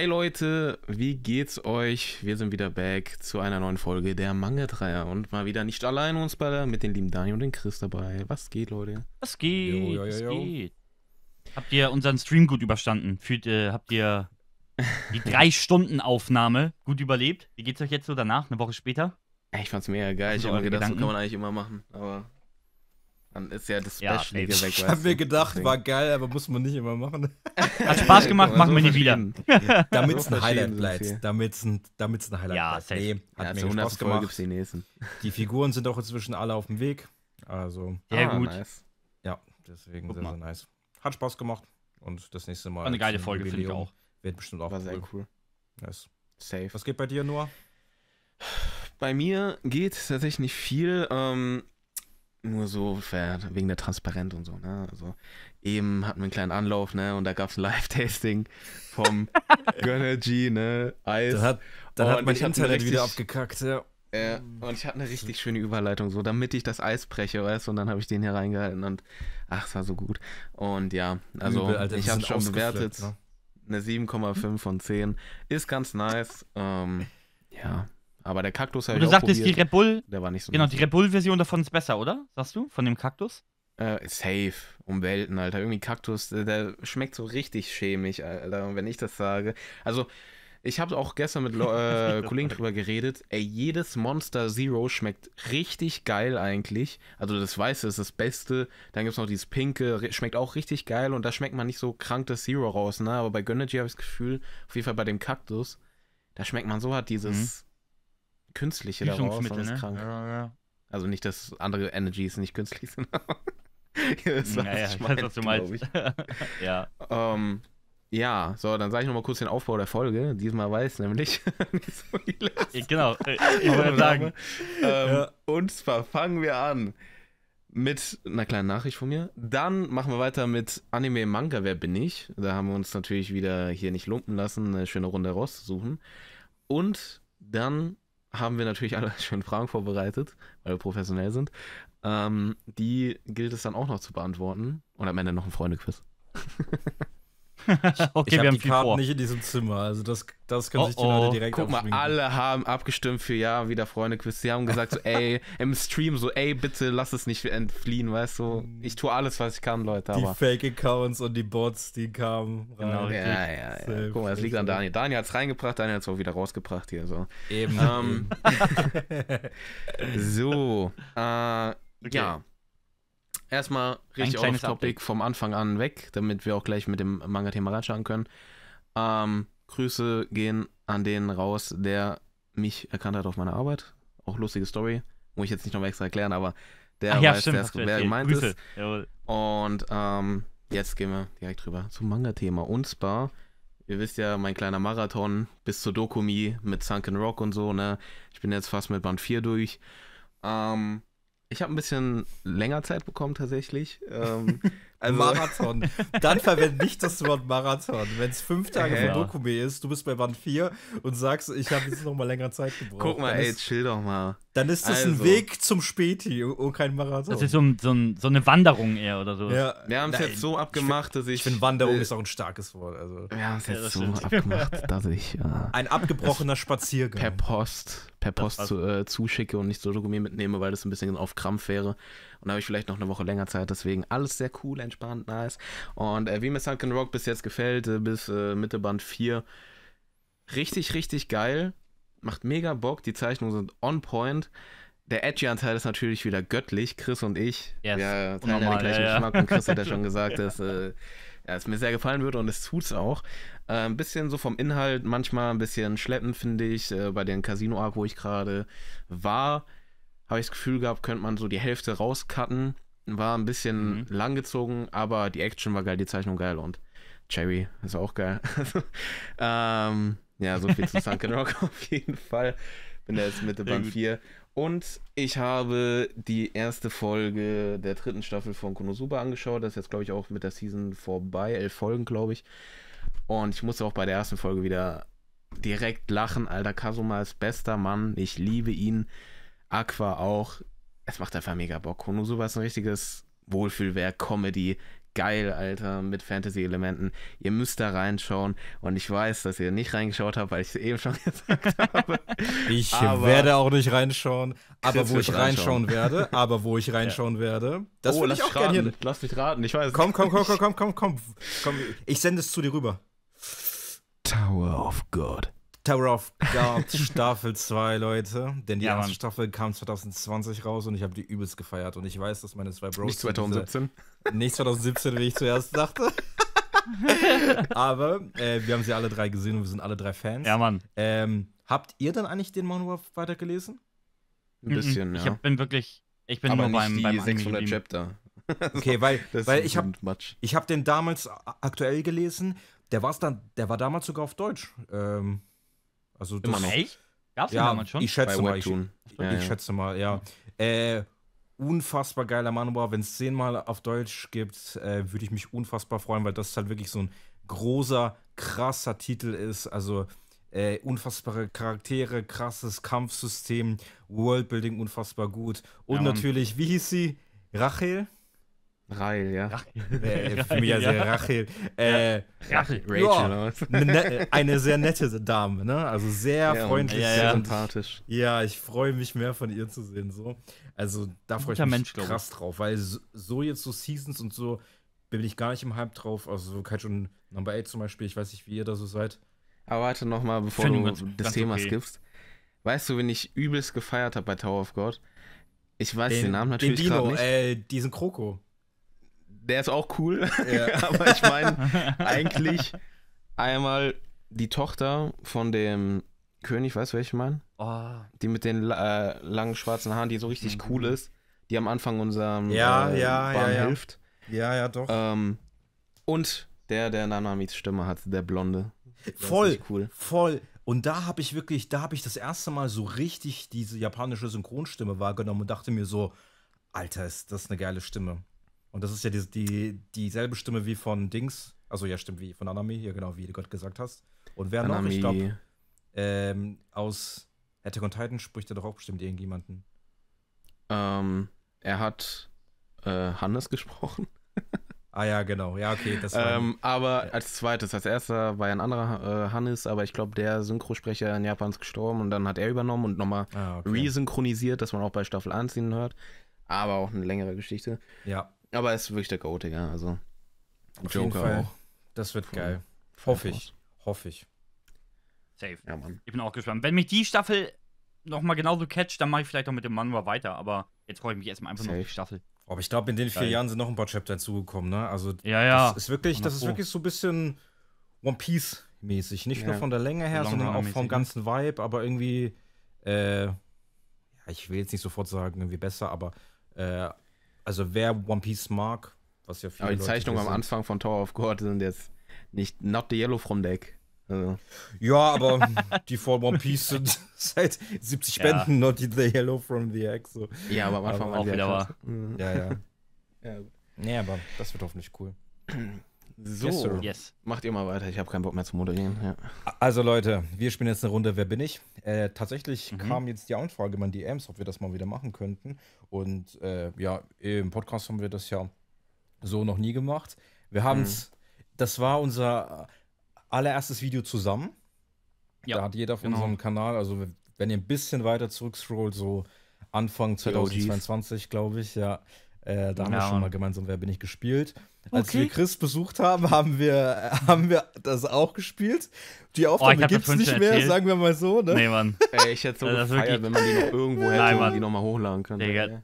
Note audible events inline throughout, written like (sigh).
Hey Leute, wie geht's euch? Wir sind wieder back zu einer neuen Folge der Manga-Dreier und mal wieder nicht allein uns beide mit den lieben Daniel und den Chris dabei. Was geht, Leute? Was geht? Jo, jo, jo, was geht? Habt ihr unseren Stream gut überstanden? Fühlt, äh, habt ihr die drei (laughs) Stunden Aufnahme gut überlebt? Wie geht's euch jetzt so danach, eine Woche später? Ich fand's mega geil. Ich also habe mir gedacht, das so kann man eigentlich immer machen, aber dann ist ja das ja, Special weg. (laughs) Ich hab mir gedacht, war geil, aber muss man nicht immer machen. Hat Spaß gemacht, machen wir so nie wieder. (laughs) Damit es ein Highlight bleibt. Damit es ein, ein Highlight ja, bleibt. Safe. Nee, hat ja, mir so Spaß gemacht. Die, nächsten. die Figuren sind auch inzwischen alle auf dem Weg. Also. Ja, ah, gut. Nice. Ja, deswegen sehr, sehr nice. Hat Spaß gemacht. Und das nächste Mal. War eine geile Folge, finde ich auch. Wird bestimmt auch War cool. sehr cool. Nice. Safe. Was geht bei dir, Noah? Bei mir geht tatsächlich nicht viel. Ähm, nur so wegen der Transparenz und so. Ne? Also eben hatten wir einen kleinen Anlauf, ne? Und da gab es ein Live-Tasting vom (laughs) Gönnergy, ne? Eis. Da hat, da hat mein Internet richtig, wieder abgekackt, ja. Äh, und ich hatte eine richtig hm. schöne Überleitung, so damit ich das Eis breche, weißt Und dann habe ich den hier reingehalten und ach, es war so gut. Und ja, also Übel, Alter, ich habe schon bewertet. Ne? Eine 7,5 von 10. Ist ganz nice. Ähm, ja, aber der Kaktus habe ich Du auch sagtest, probiert. die Red Bull. Der war nicht so Genau, nice. die Red Bull-Version davon ist besser, oder? Sagst du? Von dem Kaktus? Äh, safe. Um Welten, Alter. Irgendwie Kaktus, der, der schmeckt so richtig schämig, Alter. Und wenn ich das sage. Also, ich habe auch gestern mit (laughs) äh, Kollegen drüber geredet. Ey, jedes Monster Zero schmeckt richtig geil eigentlich. Also das Weiße ist das Beste. Dann gibt es noch dieses Pinke, schmeckt auch richtig geil. Und da schmeckt man nicht so krank das Zero raus, ne? Aber bei Gönnergy habe ich das Gefühl, auf jeden Fall bei dem Kaktus, da schmeckt man so hart dieses mhm künstliche daraus, sondern ne? ist krank. Ja, ja. Also nicht, dass andere Energies nicht künstlich sind. das (laughs) naja, ich mein, das, was du meinst. (laughs) ja. Um, ähm, ja, so, dann sage ich nochmal kurz den Aufbau der Folge. Diesmal weiß nämlich (laughs) nicht so wie Genau, äh, ich wollte sagen. Ähm, ja. Und zwar fangen wir an mit einer kleinen Nachricht von mir. Dann machen wir weiter mit Anime Manga Wer bin ich? Da haben wir uns natürlich wieder hier nicht lumpen lassen, eine schöne Runde rauszusuchen. Und dann haben wir natürlich alle (laughs) schön Fragen vorbereitet, weil wir professionell sind. Ähm, die gilt es dann auch noch zu beantworten. Und am Ende noch ein Freunde-Quiz. (laughs) (laughs) okay, ich wir haben die viel Karten vor. nicht in diesem Zimmer, also das, das können oh, sich die Leute oh. direkt Guck mal, alle haben abgestimmt für ja, wieder Freunde Quiz. Sie haben gesagt so, ey, im Stream so, ey, bitte lass es nicht entfliehen, weißt du. Ich tue alles, was ich kann, Leute. Die Fake-Accounts und die Bots, die kamen Genau, ja, ja, ja. Guck mal, das liegt an Daniel. Daniel hat's reingebracht, Daniel hat's auch wieder rausgebracht hier, so. Eben. Ähm, (laughs) so, äh, okay. ja erstmal richtig ein Topic vom Anfang an weg, damit wir auch gleich mit dem Manga-Thema reinschauen können. Ähm, Grüße gehen an den raus, der mich erkannt hat auf meiner Arbeit. Auch lustige Story. Muss ich jetzt nicht nochmal extra erklären, aber der ja, weiß, stimmt, wer gemeint Grüße. ist. Jawohl. Und ähm, jetzt gehen wir direkt rüber zum Manga-Thema. Und zwar, ihr wisst ja, mein kleiner Marathon bis zur Dokumi mit Sunken Rock und so, ne? Ich bin jetzt fast mit Band 4 durch. Ähm, ich habe ein bisschen länger Zeit bekommen tatsächlich. Ähm, (laughs) also Marathon. Dann verwende nicht das Wort Marathon. Wenn es fünf Tage äh, für ja. Genau. Dokume ist, du bist bei Band 4 und sagst, ich habe jetzt noch mal länger Zeit gebraucht. Guck mal, ey, ist, chill doch mal. Dann ist das also. ein Weg zum Späti und oh, oh, kein Marathon. Das ist so, so, so eine Wanderung eher oder so. Ja, wir haben es jetzt so abgemacht, dass ich. Ich finde, Wanderung äh, ist auch ein starkes Wort. Also. Wir haben es jetzt ja, so stimmt. abgemacht, dass ich. Äh, ein abgebrochener Spaziergang. Per Post per Post also zu, äh, zuschicke und nicht so Dokument mitnehme, weil das ein bisschen auf Krampf wäre. Und da habe ich vielleicht noch eine Woche länger Zeit. Deswegen alles sehr cool, entspannt, nice. Und äh, wie mir Sunken Rock bis jetzt gefällt, äh, bis äh, Mitte Band 4. Richtig, richtig geil. Macht mega Bock. Die Zeichnungen sind on point. Der Edgy-Anteil ist natürlich wieder göttlich. Chris und ich. Yes. Wir teilen ja den gleichen ja, Geschmack. Und Chris hat ja (laughs) schon gesagt, dass äh, es mir sehr gefallen würde und es tut es auch. Äh, ein bisschen so vom Inhalt, manchmal ein bisschen schleppend, finde ich. Äh, bei den casino arc wo ich gerade war, habe ich das Gefühl gehabt, könnte man so die Hälfte rauscutten. War ein bisschen mhm. langgezogen, aber die Action war geil, die Zeichnung geil und Cherry ist auch geil. (laughs) Also, ähm, ja, so viel zu (laughs) Sunken Rock auf jeden Fall. Bin da jetzt Mitte Band 4. Und ich habe die erste Folge der dritten Staffel von Konosuba angeschaut. Das ist jetzt, glaube ich, auch mit der Season vorbei. Elf Folgen, glaube ich. Und ich musste auch bei der ersten Folge wieder direkt lachen. Alter, Kasuma ist bester Mann. Ich liebe ihn. Aqua auch. Es macht einfach mega Bock. Konosuba ist ein richtiges Wohlfühlwerk, Comedy geil, Alter, mit Fantasy-Elementen. Ihr müsst da reinschauen. Und ich weiß, dass ihr nicht reingeschaut habt, weil ich es (laughs) eben schon gesagt habe. Ich aber werde auch nicht reinschauen. Aber Chris wo ich reinschauen, werde, (laughs) aber wo ich reinschauen ja. werde, das oh, würde ich auch gerne hier. Lass mich raten, ich weiß. komm, komm, komm, (laughs) komm, komm, komm. komm. Ich sende es zu dir rüber. Tower of God. Tower of God (laughs) Staffel 2, Leute. Denn die ja, erste Mann. Staffel kam 2020 raus und ich habe die übelst gefeiert. Und ich weiß, dass meine zwei Bros. Nicht 2017. Diese, nicht 2017, wie ich zuerst dachte. (laughs) Aber äh, wir haben sie alle drei gesehen und wir sind alle drei Fans. Ja, Mann. Ähm, habt ihr dann eigentlich den Manhwa weitergelesen? Ein bisschen, mhm. ja. Ich hab, bin wirklich, ich bin Aber nur beim, die beim 600 Anime Chapter. (laughs) okay, weil, das weil ich habe ich hab den damals aktuell gelesen. Der, war's dann, der war damals sogar auf Deutsch. Ähm, also das, Immer noch. Echt? Gab's ja, damals schon? Ich schätze mal, ich, ich, ja, ich ja. schätze mal, ja. Äh, unfassbar geiler Manowar. Wenn es zehnmal auf Deutsch gibt, äh, würde ich mich unfassbar freuen, weil das halt wirklich so ein großer, krasser Titel ist. Also äh, unfassbare Charaktere, krasses Kampfsystem, Worldbuilding unfassbar gut. Und ja, natürlich, wie hieß sie? Rachel? Rahel, ja. Rach (laughs) äh, für mich ja. Rachel. Äh, Rachel. Rachel. Ne-, eine sehr nette Dame, ne? Also sehr ja, freundlich, ja, sehr sympathisch. Ja, ich freue mich mehr von ihr zu sehen. So. Also da freue ich mich Mensch, krass drauf, weil so jetzt so Seasons und so bin ich gar nicht im Hype drauf. Also so Kaijun Number 8 zum Beispiel, ich weiß nicht, wie ihr da so seid. Aber warte nochmal, bevor Find du ganz, das ganz Thema okay. skippst. Weißt du, wen ich übelst gefeiert habe bei Tower of God? Ich weiß den, den Namen natürlich den Dino, nicht. Äh, diesen Kroko der ist auch cool. Ja. (laughs) Aber ich meine, eigentlich einmal die Tochter von dem König, weißt du, welche ich meine? Oh. Ah. Die mit den äh, langen schwarzen Haaren, die so richtig mhm. cool ist, die am Anfang unserem ja, äh, ja, ja, ja, hilft. Ja, ja, doch. Ähm, und der, der Nanamis Stimme hat, der Blonde. Voll, cool. voll. Und da habe ich wirklich, da habe ich das erste Mal so richtig diese japanische Synchronstimme wahrgenommen und dachte mir so, Alter, ist das eine geile Stimme. Und das ist ja die, die, dieselbe Stimme wie von Dings. Also ja, stimmt, wie von Anami. Ja, genau, wie du gerade gesagt hast. Und wer Anami. noch, ich glaube, ähm, aus Attack on Titan spricht er doch auch bestimmt irgendjemanden. Ähm, er hat äh, Hannes gesprochen. (laughs) ah ja, genau. Ja, okay. Das War, ähm, aber ja. als zweites, als erster war ja ein anderer äh, Hannes, aber ich glaube, der Synchrosprecher in Japan ist gestorben und dann hat er übernommen und nochmal ah, okay. resynchronisiert, dass man auch bei Staffel 1 ihn hört. Aber auch eine längere Geschichte. Ja. Aber er ist wirklich der Goat, ja. Also. Auf Joker auch. Das wird cool. geil. Hoffe ich. Hoffe ich. Safe. Ja, Mann. Ich bin auch gespannt. Wenn mich die Staffel nochmal genauso catcht, dann mache ich vielleicht auch mit dem Manua weiter. Aber jetzt freue ich mich erstmal einfach Safe. nur auf die Staffel. Aber ich glaube, in den vier geil. Jahren sind noch ein paar Chapter hinzugekommen, ne? Also, ja, ja. das ist wirklich, das ist wirklich so ein bisschen One Piece mäßig. Nicht ja. nur von der Länge her, so sondern auch vom ne? ganzen Vibe, aber irgendwie, äh, ja, ich will jetzt nicht sofort sagen, irgendwie besser, aber äh, also wer One Piece mag, was ja viele Aber die Zeichnungen am Anfang von Tower of God sind jetzt nicht Not the Yellow from Deck. Also. Ja, aber (laughs) die von One Piece sind (laughs) seit 70 Spenden ja. Not the Yellow from the Egg. So. Ja, aber am Anfang aber auch wieder war. Mhm. Ja, ja. (laughs) ja, ja, aber das wird hoffentlich cool. (clears throat) So, yes, yes. macht ihr mal weiter. Ich habe keinen Bock mehr zu moderieren. Ja. Also Leute, wir spielen jetzt eine Runde Wer bin ich? Äh, tatsächlich mhm. kam jetzt die Anfrage in meinen DMs, ob wir das mal wieder machen könnten. Und äh, ja, im Podcast haben wir das ja so noch nie gemacht. Wir haben es, mhm. das war unser äh, allererstes Video zusammen. Ja, da hat jeder von genau. unserem Kanal, also wenn ihr ein bisschen weiter zurückscrollt, so Anfang 2022, glaube ich, ja, äh, da haben ja, wir schon mal gemeinsam Wer bin ich gespielt. Als wir Chris besucht haben, haben wir, (laughs) haben wir das auch gespielt. Die oh, Aufnahme oh, es nicht mehr, erzählt. sagen wir mal so. Ne? Nee, Mann. Ey, ich hätte so das gefeiert, wenn man die noch irgendwo hätte Nein, Mann. und die nochmal hochladen könnte. Digga.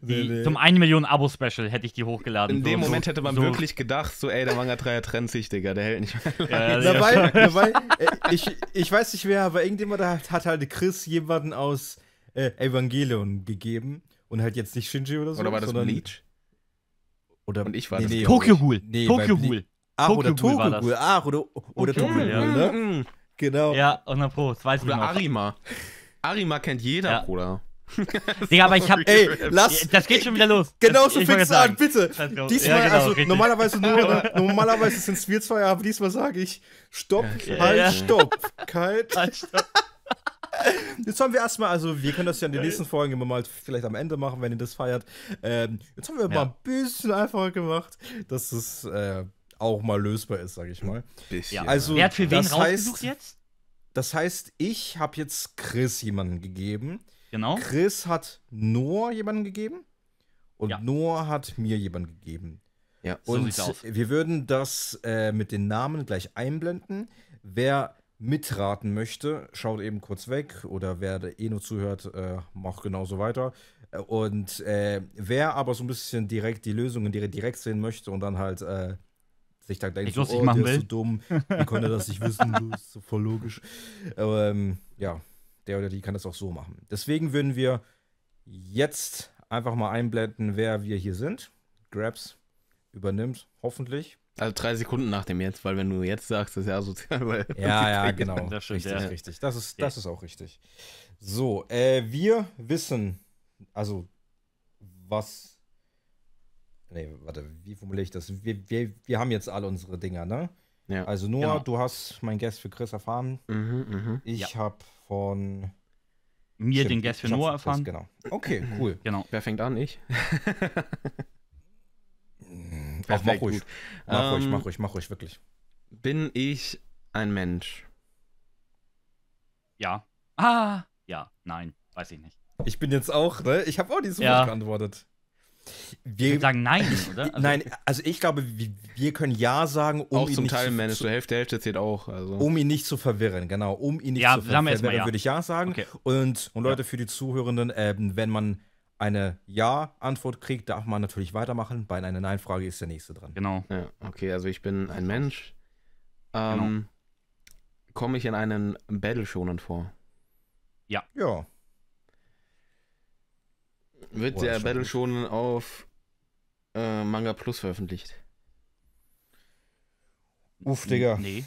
Die, nee, nee. Zum 1 Million Abo-Special hätte ich die hochgeladen. In so, dem Moment hätte man so. wirklich gedacht, so, ey, der Manga 3 trennt sich, Digga, der hält nicht mehr. Ja, dabei, dabei äh, ich, ich weiß nicht wer, aber irgendjemand hat, hat halt Chris jemanden aus äh, Evangelion gegeben. Und halt jetzt nicht Shinji oder so. Oder war das sondern, Bleach? Oder, und ich war nee, das nee, Tokyo Ghoul. Nee, Tokyo Ghoul. Ach, Tokyo oder Tokyo Ghoul. Ach, oder, oder okay. Tokyo ja. Ghoul, ne? Mhm. Genau. Ja, und dann Pro, das weiß oder ich noch. Arima. Arima kennt jeder, ja. Bruder. (laughs) Digga, aber ich hab. Ey, (laughs) lass. Das geht schon wieder los. Genau so fix sagen, bitte. Diesmal, ja, genau, also richtig. normalerweise nur, (laughs) normalerweise sind es wir zwei, aber diesmal sage ich: Stopp, ja, halt, stopp. Kalt. Halt, stopp jetzt haben wir erstmal, also wir können das ja in den nächsten Folgen immer mal vielleicht am Ende machen, wenn ihr das feiert. Ähm, jetzt haben wir ja. mal ein bisschen einfacher gemacht, dass es äh, auch mal lösbar ist, sag ich mal. Bisschen. Ja. Also, Wer hat für wen rausgesucht heißt, jetzt? Das heißt, ich habe jetzt Chris jemanden gegeben. Genau. Chris hat Noah jemanden gegeben. Und ja. Noah hat mir jemanden gegeben. Ja, so und wir würden das äh, mit den Namen gleich einblenden. Wer mitraten möchte, schaut eben kurz weg oder wer eh nur zuhört, äh, macht genauso weiter. Äh, und äh, wer aber so ein bisschen direkt die Lösungen direkt, direkt sehen möchte und dann halt äh, sich da denkt, so, oh, der will. ist so dumm, wie konnte das nicht wissen, du bist so voll logisch. Ähm, ja, der oder die kann das auch so machen. Deswegen würden wir jetzt einfach mal einblenden, wer wir hier sind. Grabs übernimmt, hoffentlich. Also drei Sekunden nach dem jetzt, weil wenn du jetzt sagst, das ist ja sozial. Weil ja, (laughs) ja, genau. Das, stimmt, richtig, ja. richtig. das, ist, das ja. ist auch richtig. So, äh, wir wissen, also was. Nee, warte, wie formuliere ich das? Wir, wir, wir haben jetzt alle unsere Dinger, ne? Ja. Also Noah, genau. du hast meinen Guest für Chris erfahren. Mhm, mh. Ich ja. habe von mir Stimmt, den Guest für Noah erfahren. Genau. Okay, cool. Genau. Wer fängt an? Ich. (laughs) Ach, mach ruhig. Mach ruhig, ähm, mach ruhig, mach ruhig, wirklich. Bin ich ein Mensch? Ja. Ah, ja, nein, weiß ich nicht. Ich bin jetzt auch, ne? Ich habe auch diese ja. geantwortet. Wir ich sagen nein, (laughs) oder? Also nein, also ich glaube, wir können ja sagen, um auch ihn zum nicht Teil Manage zur Hälfte, Hälfte zählt auch. Also. Um ihn nicht zu verwirren, genau. Um ihn nicht ja, zu verwirren, ja. würde ich ja sagen. Okay. Und, und Leute, für die Zuhörenden, äh, wenn man eine Ja-Antwort kriegt, darf man natürlich weitermachen. Bei einer Nein-Frage ist der nächste dran. Genau. Ja, okay, also ich bin ein Mensch. Genau. Ähm, genau. Komme ich in einen Battle schonen vor? Ja. Ja. Wird der Battle schonen auf äh, Manga Plus veröffentlicht? Uff, Digga. Nee.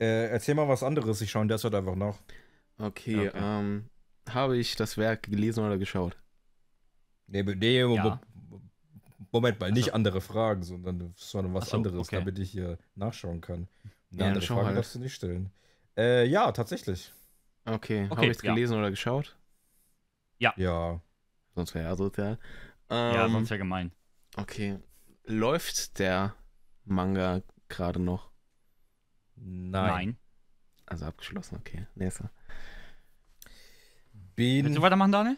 Äh, erzähl mal was anderes, ich schaue in der Zeit einfach nach. Okay, okay. Ähm, habe ich das Werk gelesen oder geschaut? Nee, nee ja. Moment mal, nicht so. andere Fragen, sondern, sondern was so, anderes, okay. damit ich hier nachschauen kann. Eine ja, andere Frage halt. darfst du nicht stellen. Äh, ja, tatsächlich. Okay, okay habe ich es gelesen oder geschaut? Ja. Ja. Sonst wäre ja sozial. Ähm, ja, sonst wäre gemein. Okay. Läuft der Manga gerade noch? Nein. Nein. Also abgeschlossen, okay. Nächster. Bin Willst du weitermachen, Daniel?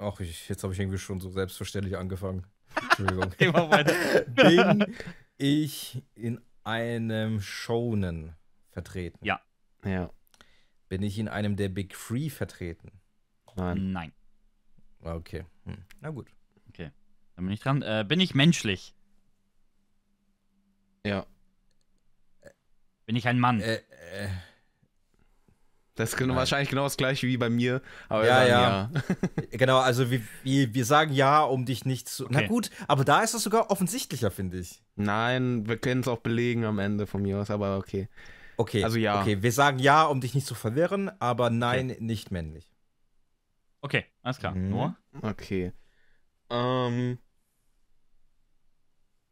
Ach, ich, jetzt habe ich irgendwie schon so selbstverständlich angefangen. Entschuldigung. (laughs) Immer weiter. Bin ich in einem Shonen vertreten? Ja. Ja. Bin ich in einem der Big Three vertreten? Nein. Nein. Ah, okay. Hm. Na gut. Okay. Dann bin ich dran. Äh, bin ich menschlich? Ja. Bin ich ein Mann? Äh, äh, das ist genau, Nein. wahrscheinlich genau das gleiche wie bei mir. Aber ja, ja. ja. (laughs) genau, also wir, wir, wir, sagen ja, um dich nicht zu. Okay. Na gut, aber da ist es sogar offensichtlicher, finde ich. Nein, wir können es auch belegen am Ende von mir aus, aber okay. Okay. Also ja. Okay, wir sagen ja, um dich nicht zu verwirren, aber nein, okay. nicht männlich. Okay, alles klar. Mhm. Nur? Okay. Ähm.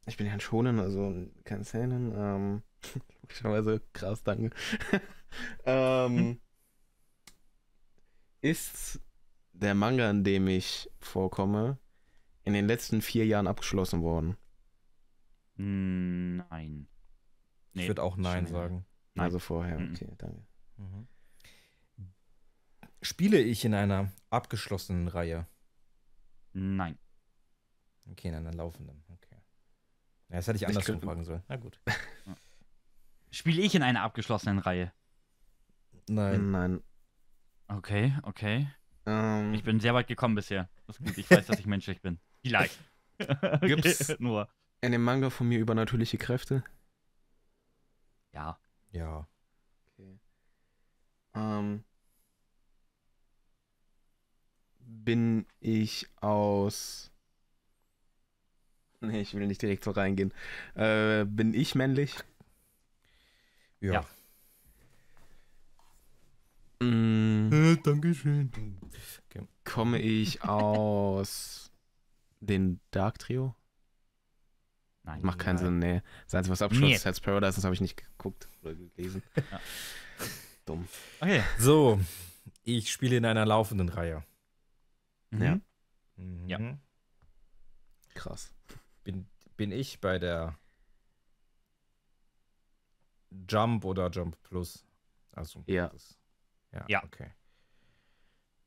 Ich bin ja ein Schonen, also kein Zähnen. Ähm. (laughs) Logischerweise krass, danke. (laughs) ähm. Hm ist der Manga, in dem ich vorkomme, in den letzten vier Jahren abgeschlossen worden? Hm, nein. Nee, ich würde auch Nein sagen. Nein. Also vorher, mhm. okay, danke. Mhm. Spiele ich in einer abgeschlossenen Reihe? Nein. Okay, in einer laufenden. Okay. Ja, das hätte ich andersrum fragen sollen. Na gut. (laughs) Spiele ich in einer abgeschlossenen Reihe? Nein. Nein. Okay, okay. Ähm, ich bin sehr weit gekommen bisher. Das gut, ich weiß, dass ich menschlich bin. (laughs) Vielleicht. Gibt's okay, nur. In dem Manga von mir übernatürliche Kräfte? Ja. Ja. Okay. Ähm, bin ich aus. (laughs) Nee, ich will nicht direkt so reingehen. Äh, bin ich männlich? Ja. ja. Mm, äh, Dankeschön. Okay. Komme ich aus den Dark Trio? Nein. Macht keinen Sinn, nee. Das Einzige, was abschluss, nee. Heads Paradise, das habe ich nicht geguckt oder gelesen. Ja. Dumm. Okay. So, ich spiele in einer laufenden Reihe. Mhm. Ja. Mhm. Ja. Krass. Bin, bin ich bei der Jump oder Jump Plus? Also, ja. Das ja. ja. Okay.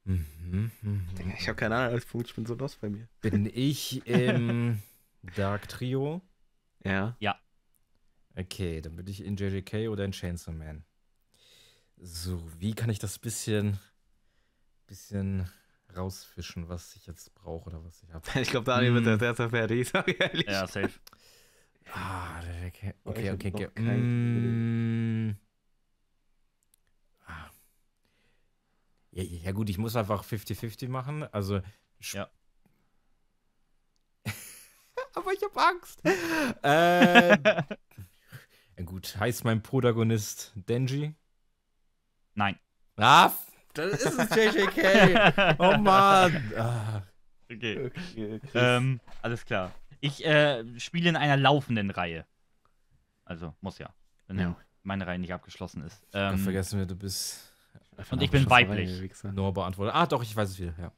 Mhm, mhm. Ich habe keine Ahnung, als Punkt, ich bin so los bei mir. Bin ich im (laughs) Dark Trio? Ja. Ja. Okay, dann bin ich in JJK oder in Chainsaw Man. So, wie kann ich das bisschen, bisschen rausfischen, was ich jetzt brauche oder was ich habe? (laughs) Ich glaube, Daniel hm. wird der erste fertig, (laughs) sag ich ehrlich. Ja, safe. Ah, okay, okay. okay. okay. Ja, ja gut, ich muss einfach 50-50 machen. Also. Ja. (laughs) Aber ich habe Angst. äh, (laughs) gut, heißt mein Protagonist Denji? Nein. Ah, das ist es JJK. (laughs) oh Mann. Ah. Okay. okay ähm, alles klar. Ich äh, spiele in einer laufenden Reihe. Also, muss ja. Wenn ja. meine Reihe nicht abgeschlossen ist. Ähm, vergessen wir, du bist und ich bin weiblich. Nur beantwortet. Ah, doch, ich weiß es wieder, ja.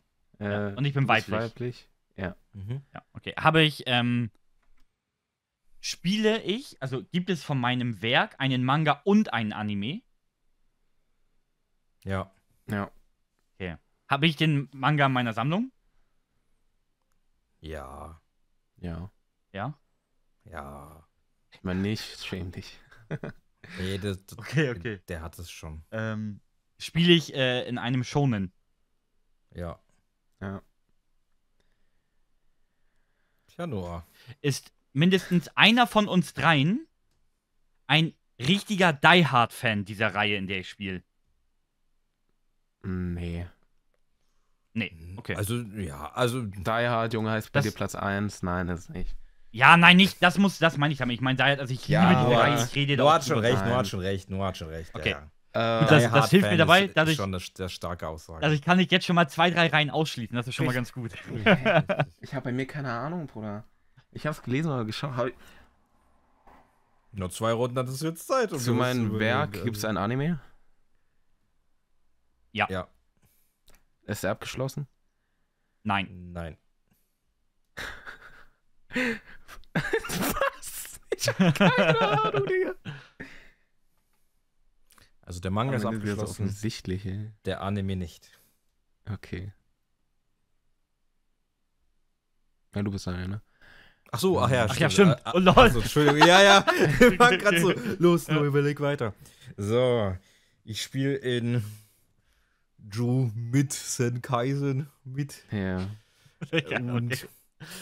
Äh, Und ich bin weiblich. weiblich. Ja. Mhm. ja. Okay. Habe ich, ähm, spiele ich, also gibt es von meinem Werk einen Manga und einen Anime? Ja. Ja. Okay. Habe ich den Manga in meiner Sammlung? Ja. Ja. Ja? Ja. Ich meine nicht, schäm dich. nee, das, (laughs) okay, okay. Der hat es schon. Ähm, spiele ich äh, in einem Shonen. Ja. Ja. Tja, Noah. Ist mindestens einer von uns dreien ein richtiger Die Hard-Fan dieser Reihe, in der ich spiele? Nee. Nee, okay. Also, ja, also. Die Hard, Junge, heißt bei dir Platz 1. Nein, das ist nicht. Ja, nein, nicht. Das muss, das meine ich damit. Ich meine, also ich ja, liebe Reihe. Ich rede Noah hat schon recht, Noah hat schon recht, Noah hat schon recht. Okay. Ja. Äh, das, das hilft Fan mir dabei, Das ist, schon eine, starke Aussage. Also ich kann nicht jetzt schon mal zwei, drei Reihen ausschließen. Das ist schon ich, mal ganz gut. (laughs) ich habe bei mir keine Ahnung, Bruder. Ich habe es gelesen oder geschaut. ich... Nur zwei Runden hat es jetzt Zeit. Um Zu meinem Werk gibt es ein Anime. Ja. ja. Ist er abgeschlossen? Nein. Nein. (laughs) Was? Ich habe keine Ahnung, Digga. Also der Manga ist abgeschlossen. Ist offensichtlich, ey. Der Anime nicht. Okay. Ja, du bist da, ne? Ach so, ach ja, ach, stimmt. Ja, stimmt. Ah, ah, oh, lol. Also, Entschuldigung, ja, ja. (laughs) Wir waren gerade so. Los, ja. überleg weiter. So, ich spiele in Drew mit Sen Kaisen mit. Ja. (laughs) ja Und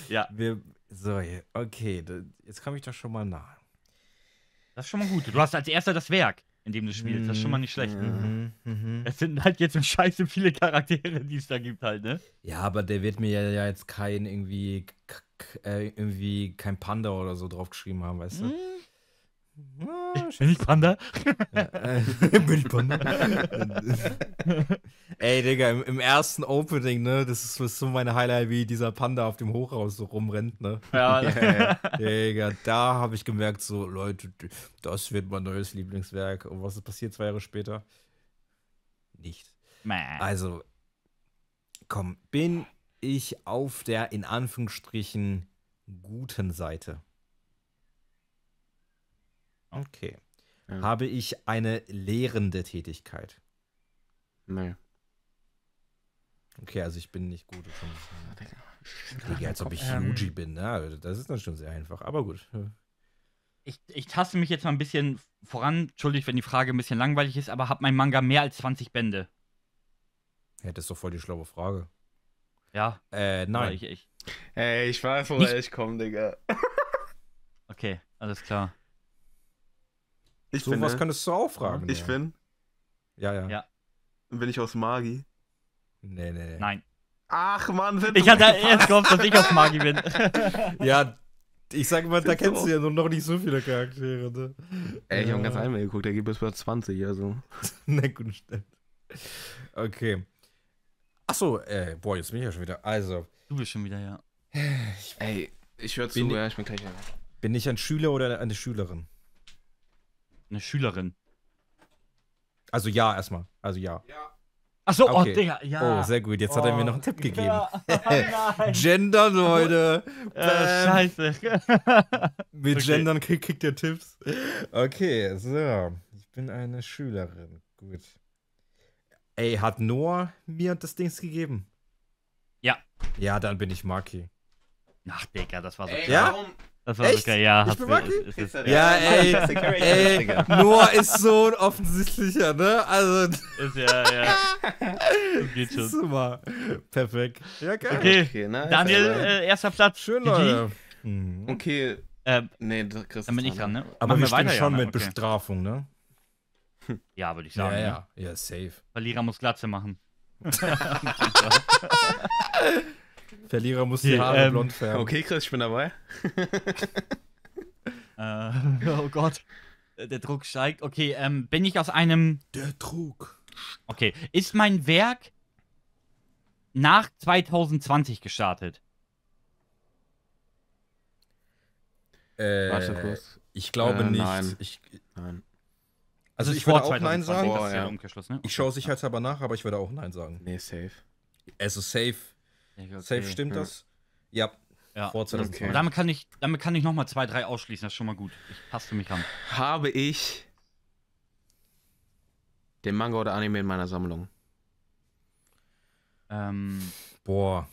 ja. Wir, so, okay, jetzt komme ich doch schon mal nah. Das ist schon mal gut. Du hast als erster das Werk in dem du spielst. Das ist schon mal mhm. nicht schlecht. Mhm. Mhm. Es sind halt jetzt scheiße viele Charaktere, die es da gibt halt, ne? Ja, aber der wird mir ja jetzt kein irgendwie, äh, irgendwie kein Panda oder so draufgeschrieben haben, weißt du? Mhm. (laughs) Bin ich Panda? Bin ich Panda? Ey, Digga, im, im, ersten Opening, ne, das ist, das ist so meine Highlight, wie dieser Panda auf dem Hochhaus so rumrennt, ne? Ja. Yeah, Digga, da habe ich gemerkt, so, Leute, das wird mein neues Lieblingswerk. Und was ist passiert zwei Jahre später? Nicht. Also, komm, bin ich auf der, in Anführungsstrichen, guten Seite? Okay. Ja. Habe ich eine lehrende Tätigkeit? Nee. Okay, also ich bin nicht gut. Ich als ob ich Yuji ähm, bin. Ja, ne? also das ist dann schon sehr einfach, aber gut. Ich, ich taste mich jetzt mal ein bisschen voran. Entschuldigt, wenn die Frage ein bisschen langweilig ist, aber hat mein Manga mehr als 20 Bände? Ja, das ist doch voll die schlaue Frage. Ja. Äh, nein. ich, ich. Ey, ich weiß, woher ich komme, Digga. okay, alles klar. Ich so finde, was könntest du auch fragen. Ich ja. bin. Ja, ja, ja. Bin ich aus Magi? Nee, nee. Nein. Ach man, ich hatte erst gehofft, dass ich aus Magi bin. (laughs) ja, ich sag mal, da kennst du ja noch nicht so viele Charaktere. Ne? Ey, ich ja. habe ganz einmal geguckt, da gibt es über 20, also. (laughs) Na gut, stimmt. Okay. Achso, ey, äh, boah, jetzt bin ich ja schon wieder. Also. Du bist schon wieder, ja. Ich, Ey, ich höre zu, bin, ja, ich bin gleich. Bin ich ein Schüler oder eine Schülerin? Eine Schülerin. Also ja, erstmal. Also ja. Ja. Achso, oh, okay. oh, Digga, ja. Oh, sehr gut. Jetzt oh, hat er mir noch einen Tipp oh. gegeben. Ja. (laughs) Oh, Leute. Äh, (laughs) scheiße. (laughs) Mit okay. Gendern kriegt, kriegt ihr Tipps. Okay, so. Ich bin eine Schülerin. Gut. Ey, hat Noah mir das Dings gegeben? Ja. Ja, dann bin ich Marky. Ach, Digga, das war so Ey, warum, das war Echt? Okay. Ja, ich bin Bucky? ja, ja, ey, (laughs) ey, Noah ist so ein offensichtlicher, ne? Also. Ist ja, ja. Das (laughs) geht schon. Super. Perfekt. Ja, geil. Okay, okay nice, Daniel, also, äh, erster Platz. Schön, Leute. Mhm. Okay. Ähm, nee, Chris dann bin ich dran, ne? Aber Machen wir, wir weiter, schon ja, ne? mit okay. Bestrafung, ne? (laughs) Ja, würde ich sagen. Ja, ne? ja, ja, safe. Verlierer muss Glatze machen. Verlierer muss die Haare ähm, blond färben. Okay, Chris, ich bin dabei. (laughs) äh, oh Gott. Der Druck steigt. Okay, ähm, bin ich aus einem. Der Druck. Okay. Ist mein Werk nach 2020 gestartet? Äh, Warte kurz. Ich glaube äh, nicht. Nein. Ich, nein. Also, also ich würde auch Nein sagen. Oh, ja. Ne? Ich schaue sicherheitshalber nach, aber ich würde auch Nein sagen. Nee, safe. Also safe Okay, Safe stimmt hm. das? Ja. Ja, Forza okay. damit kann ich, damit kann ich nochmal zwei, drei ausschließen, das ist schon mal gut. Ich passte mich an. Habe ich den Manga oder Anime in meiner Sammlung? Ähm, Boah.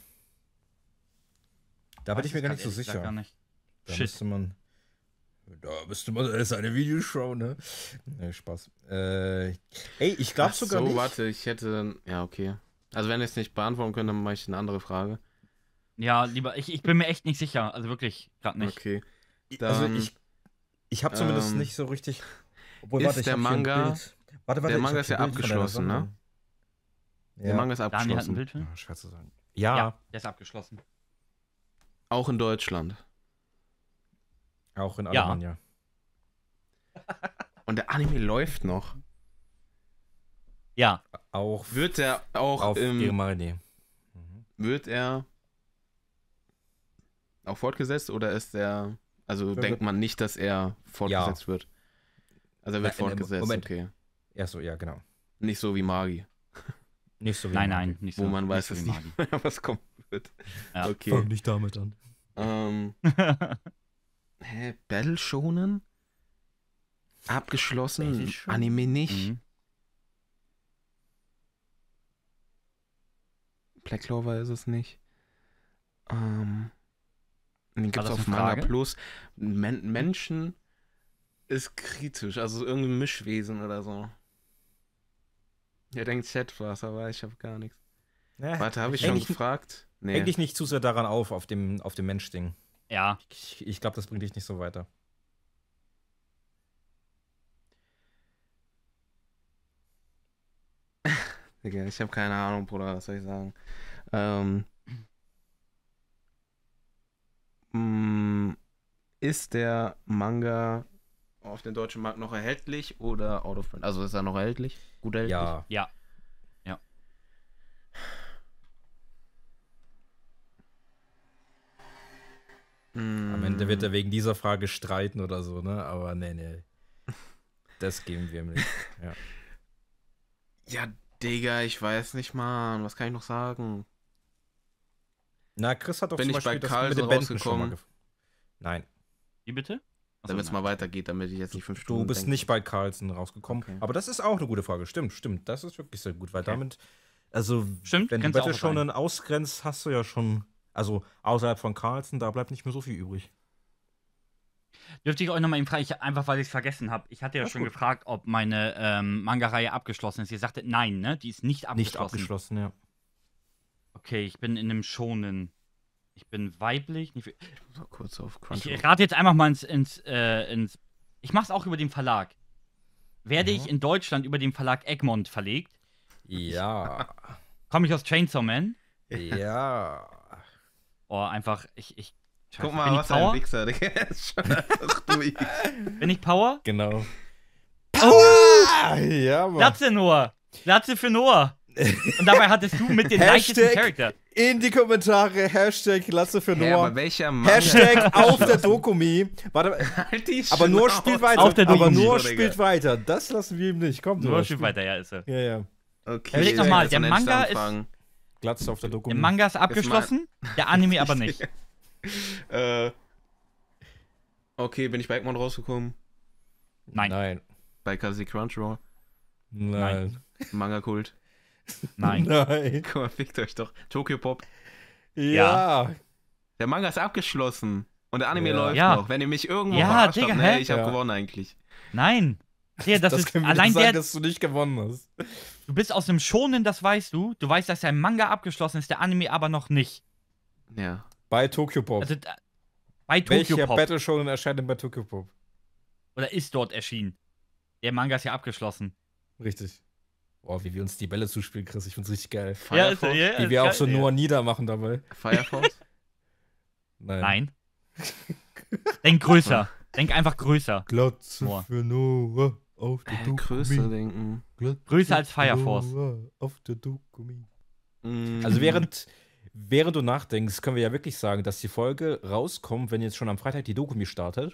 Da bin ich mir gar nicht so sicher. Gar nicht. Da Shit. müsste man. Da müsste man. Das ist eine Videoshow, ne? Nee, Spaß. Äh, ey, ich glaube sogar. So, nicht. warte, ich hätte. Ja, okay. Also wenn ihr es nicht beantworten könnt, dann mache ich eine andere Frage. Ja, lieber, ich, ich bin mir echt nicht sicher. Also wirklich, gerade nicht. Okay. Also dann, also ich, ich habe zumindest ähm, nicht so richtig. Obwohl, ist warte, der Manga. Warte, warte, der ne? Manga ist ja abgeschlossen, ne? Ja. Der Manga ist abgeschlossen. Daniel hat ein Bild für? Ja, schwer zu sagen. Ja. ja. Der ist abgeschlossen. Auch in Deutschland. Auch in Alemannia. Ja. Und der Anime läuft noch. Ja. Auch wird er auch auf im, Grimaldi. Mhm. Wird er auch fortgesetzt oder ist er also ja, denkt man nicht, dass er fortgesetzt ja. wird? Also er wird nein, fortgesetzt, Moment. okay. Ja, so, ja, genau. Nicht so wie Magi. Nicht so wie Nein, Magi. nein, nicht so. Wo man nicht weiß, so dass nicht was kommen wird. Ja. Okay. Fang nicht damit an. Ähm, (laughs) hä, Battle schonen? Abgeschlossen? Battle Anime nicht? Mhm. Black Clover ist es nicht. Ähm, den gibt es auf Manga Plus. Men Menschen ist kritisch, also irgendwie ein Mischwesen oder so. Er denkt Chat was, aber ich habe gar nichts. Äh, Warte, habe ich schon gefragt? Nee. Häng dich nicht zu sehr daran auf, auf dem, auf dem Mensch-Ding. Ja. Ich, ich glaube, das bringt dich nicht so weiter. Digga, ich habe keine Ahnung, Bruder, was soll ich sagen? Ähm, mm, ist der Manga auf dem deutschen Markt noch erhältlich oder out of print? Also ist er noch erhältlich? Gut erhältlich? Ja. Ja. ja. Mm. Am Ende wird er wegen dieser Frage streiten oder so, ne? Aber nee, nee. Das geben wir ihm nicht. (laughs) Ja. ja, Digga, ich weiß nicht, Mann. Was kann ich noch sagen? Na, Chris hat doch Bin zum ich Beispiel bei Karl das mit den Bänden schon mal Nein. Wie bitte? Also Damit es mal weitergeht, damit ich jetzt nicht fünf Stunden. Du bist denke. nicht bei Carlsen rausgekommen. Okay. Aber das ist auch eine gute Frage. Stimmt, stimmt. Das ist wirklich sehr gut, weil okay. damit, also, stimmt, wenn du Battle schon einen ausgrenzt, hast du ja schon, also außerhalb von Carlsen, da bleibt nicht mehr so viel übrig. Dürfte ich euch nochmal eben fragen, ich, einfach weil ich es vergessen habe. Ich hatte ja Ach, schon gut. gefragt, ob meine ähm, Manga-Reihe abgeschlossen ist. Ihr sagtet nein, ne? Die ist nicht abgeschlossen. Nicht abgeschlossen, ja. Okay, ich bin in einem schonen. Ich bin weiblich. Nicht so kurz auf Crunchy. Ich rate jetzt einfach mal ins, ins, äh, ins. Ich mach's auch über den Verlag. Werde mhm. ich in Deutschland über den Verlag Egmont verlegt? Ja. Komme ich aus Chainsaw Man? Ja. Oh, einfach, ich, ich Scheiße. Guck mal, was Power? ein Wichser, der (laughs) ist schon (laughs) einfach ich. Bin ich Power? Genau. Power! Oh! Ja, Mann. Latze Noah. Latze für Noah. (laughs) Und dabei hattest du mit den leichtesten Charakter. In die Kommentare, Hashtag Lasse für Noah. Ja, aber welcher Mann Hashtag auf der Dokumi. Warte, halt die aber nur spielt weiter. Auf der aber nur spielt weiter. Das lassen wir ihm nicht. Kommt, nur spielt weiter, ja, ist er. Ja, ja. Okay. Überleg nochmal, der Manga ist. Glatze auf der Dokumi. Der Manga ist abgeschlossen, der Anime aber nicht. (laughs) äh, okay, bin ich bei Eggman rausgekommen? Nein. Nein. Bei Kasi Crunchyroll? Nein. Nein. Manga-Kult? (laughs) Nein. Nein. Guck mal, fickt euch doch. Tokyo Pop? Ja. ja. Der Manga ist abgeschlossen. Und der Anime ja. läuft ja. noch. Wenn ihr mich irgendwo ja, verarscht Digga, habt, ne, ich hab gewonnen eigentlich. Nein. Ja, das, das ist allein sagen, der, dass du nicht gewonnen hast. Du bist aus dem Schonen, das weißt du. Du weißt, dass dein Manga abgeschlossen ist, der Anime aber noch nicht. Ja. Bei Tokyo Pop. Also, da, bei Tokyo Welcher Pop. Battle Shonen erscheint denn bei Tokyo Pop? Oder ist dort erschienen? Der Manga ist ja abgeschlossen. Richtig. Boah, wie wir uns die Bälle zuspielen, Chris. Ich find's richtig geil. Ja, Force. ja, ist wie wir auch so ja. Noah niedermachen dabei. Firefox? (laughs) Nein. Nein. Denk größer. Denk einfach größer. Glotze Noah. für Noah auf der äh, Größer denken. Glotze größer als Firefox. Auf der Dokumi. Mm. Also während Während du nachdenkst, können wir ja wirklich sagen, dass die Folge rauskommt, wenn jetzt schon am Freitag die Dokumi startet.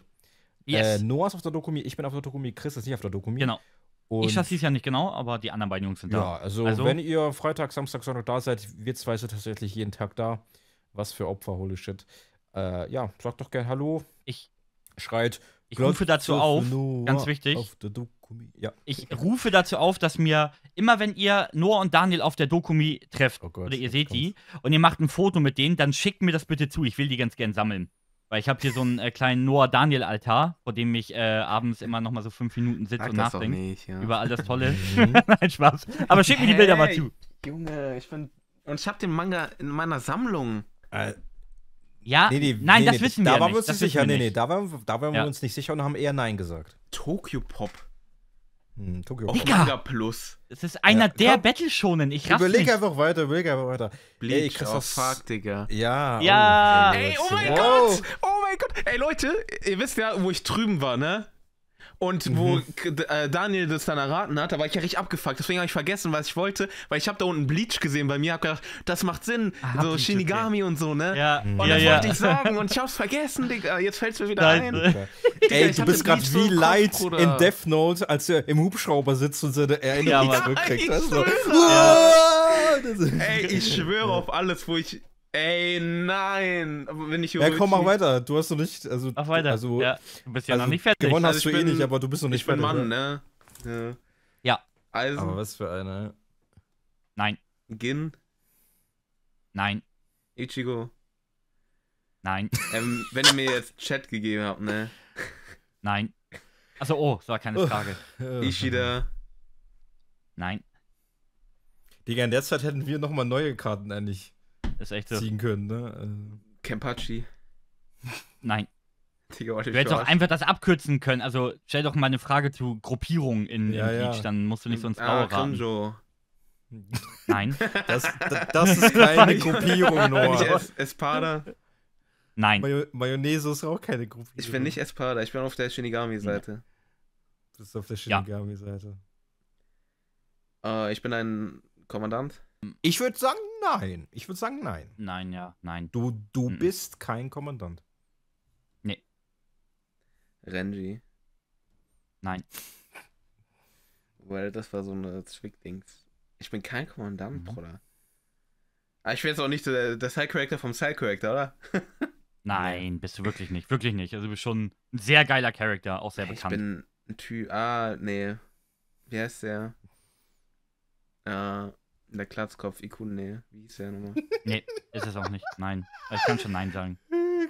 Äh, yes. Äh, Noah ist auf der Dokumi, ich bin auf der Dokumi, Chris ist nicht auf der Dokumi. Genau. Und ich schaffe es ja nicht genau, aber die anderen beiden Jungs sind ja, da. Ja, also, also, wenn ihr Freitag, Samstag, Sonntag da seid, wir zwei sind tatsächlich jeden Tag da. Was für Opfer, holy shit. Äh, ja, sagt doch gerne Hallo. Ich schreit. Ich rufe dazu auf, Noah ganz wichtig. Auf der Dokumi. Dokumi? Ja. Ich rufe dazu auf, dass mir immer, wenn ihr Noah und Daniel auf der Dokumi trefft, oh Gott, oder ihr seht kommt's. die, und ihr macht ein Foto mit denen, dann schickt mir das bitte zu. Ich will die ganz gern sammeln. Weil ich habe hier so einen äh, kleinen Noah-Daniel-Altar, vor dem ich äh, abends immer noch mal so fünf Minuten sitze und nachdenke. Ja. Über all das Tolle. Mhm. (laughs) Nein, Spaß. Aber schickt mir die Bilder hey, mal zu. Junge, ich bin. Und ich habe den Manga in meiner Sammlung. Äh. Ja, nee, nee, nein, nee, das wissen wir da ja nicht. Da waren wir uns nicht sicher, nee, nee, da waren, da waren ja. wir uns nicht sicher und haben eher Nein gesagt. Tokyo Pop. Hm, Tokyo Ghoul. Omega Plus. Es ist einer ja. der Battle-Schonen. Ich Überleg nicht. einfach weiter, überleg einfach weiter. Bleach ey, krass, oh, fuck, Digga. Ja. Ja. Oh, ey, ey, oh mein wow. Gott. Oh mein Gott. Ey, Leute, ihr wisst ja, wo ich drüben war, ne? Und wo mhm. Äh, Daniel das dann erraten hat, da war ich ja richtig abgefuckt. Deswegen habe ich vergessen, was ich wollte, weil ich habe da unten Bleach gesehen bei mir, habe gedacht, das macht Sinn, Aha, so Shinigami okay. und so, ne? Ja. Und mhm. ja, das ja. wollte ich sagen und ich habe es (laughs) vergessen, Digga. Jetzt fällt es mir wieder Nein. ein. Digga, Ey, du bist gerade wie so Light Kopf, in Death Note, als er im Hubschrauber sitzt und seine Erinnerung ja, zurückkriegt. Ja, ich so. Ey, ich schwöre auf alles, wo ich Ey, nein. Aber wenn ich Ja, komm, mach weiter. Du hast doch nicht. Also, mach weiter. Also, ja. Du bist ja also noch nicht fertig. Gewonnen also hast du eh bin, eh nicht, aber du bist noch nicht ich fertig. Ich bin Mann, ne? ne? Ja. ja. Eisen. Also- aber was für eine? Nein. Gin? Nein. Ichigo? Nein. Ähm, wenn ihr mir jetzt Chat gegeben habt, ne? Nein. Also oh, das war keine oh. Frage. (laughs) Ishida? Nein. Digga, in der Zeit hätten wir nochmal neue Karten eigentlich. Das echt so. ziehen können, ne? Äh. Kempachi. Nein. Digga, du hättest doch einfach das abkürzen können. Also stell doch mal eine Frage zu Gruppierungen in, ja, ja. Peach, dann musst du nicht so ins ah, Blaue ah, raten. Nein. (laughs) Das, das, das ist (laughs) keine Gruppierung, Noah. Es Espada. Nein. Mayo Mayonnaise ist auch keine Gruppierung. Ich bin nicht Espada, ich bin auf der Shinigami-Seite. Du bist auf der Shinigami-Seite. Ja. Äh, ich bin ein Kommandant. Ich würde sagen, Nein, ich würde sagen nein. Nein, ja, nein. Du, du mhm. bist kein Kommandant. Nee. Renji. Nein. (laughs) Weil das war so eine Zwickdings. Äh, ich bin kein Kommandant, mhm. Bruder. Aber ah, ich bin jetzt auch nicht der, äh, der Side-Character vom Side-Character, oder? (laughs) Nein, bist du wirklich nicht. Wirklich nicht. Also du bist schon ein sehr geiler Charakter, auch sehr bekannt. Ich bin ein Typ. Ah, nee. Wie heißt der? Äh, der Klatzkopf, Ikun, nee. Wie hieß der nochmal? (laughs) nee, ist es auch nicht. Nein. ich kann schon Nein sagen. (laughs) Bin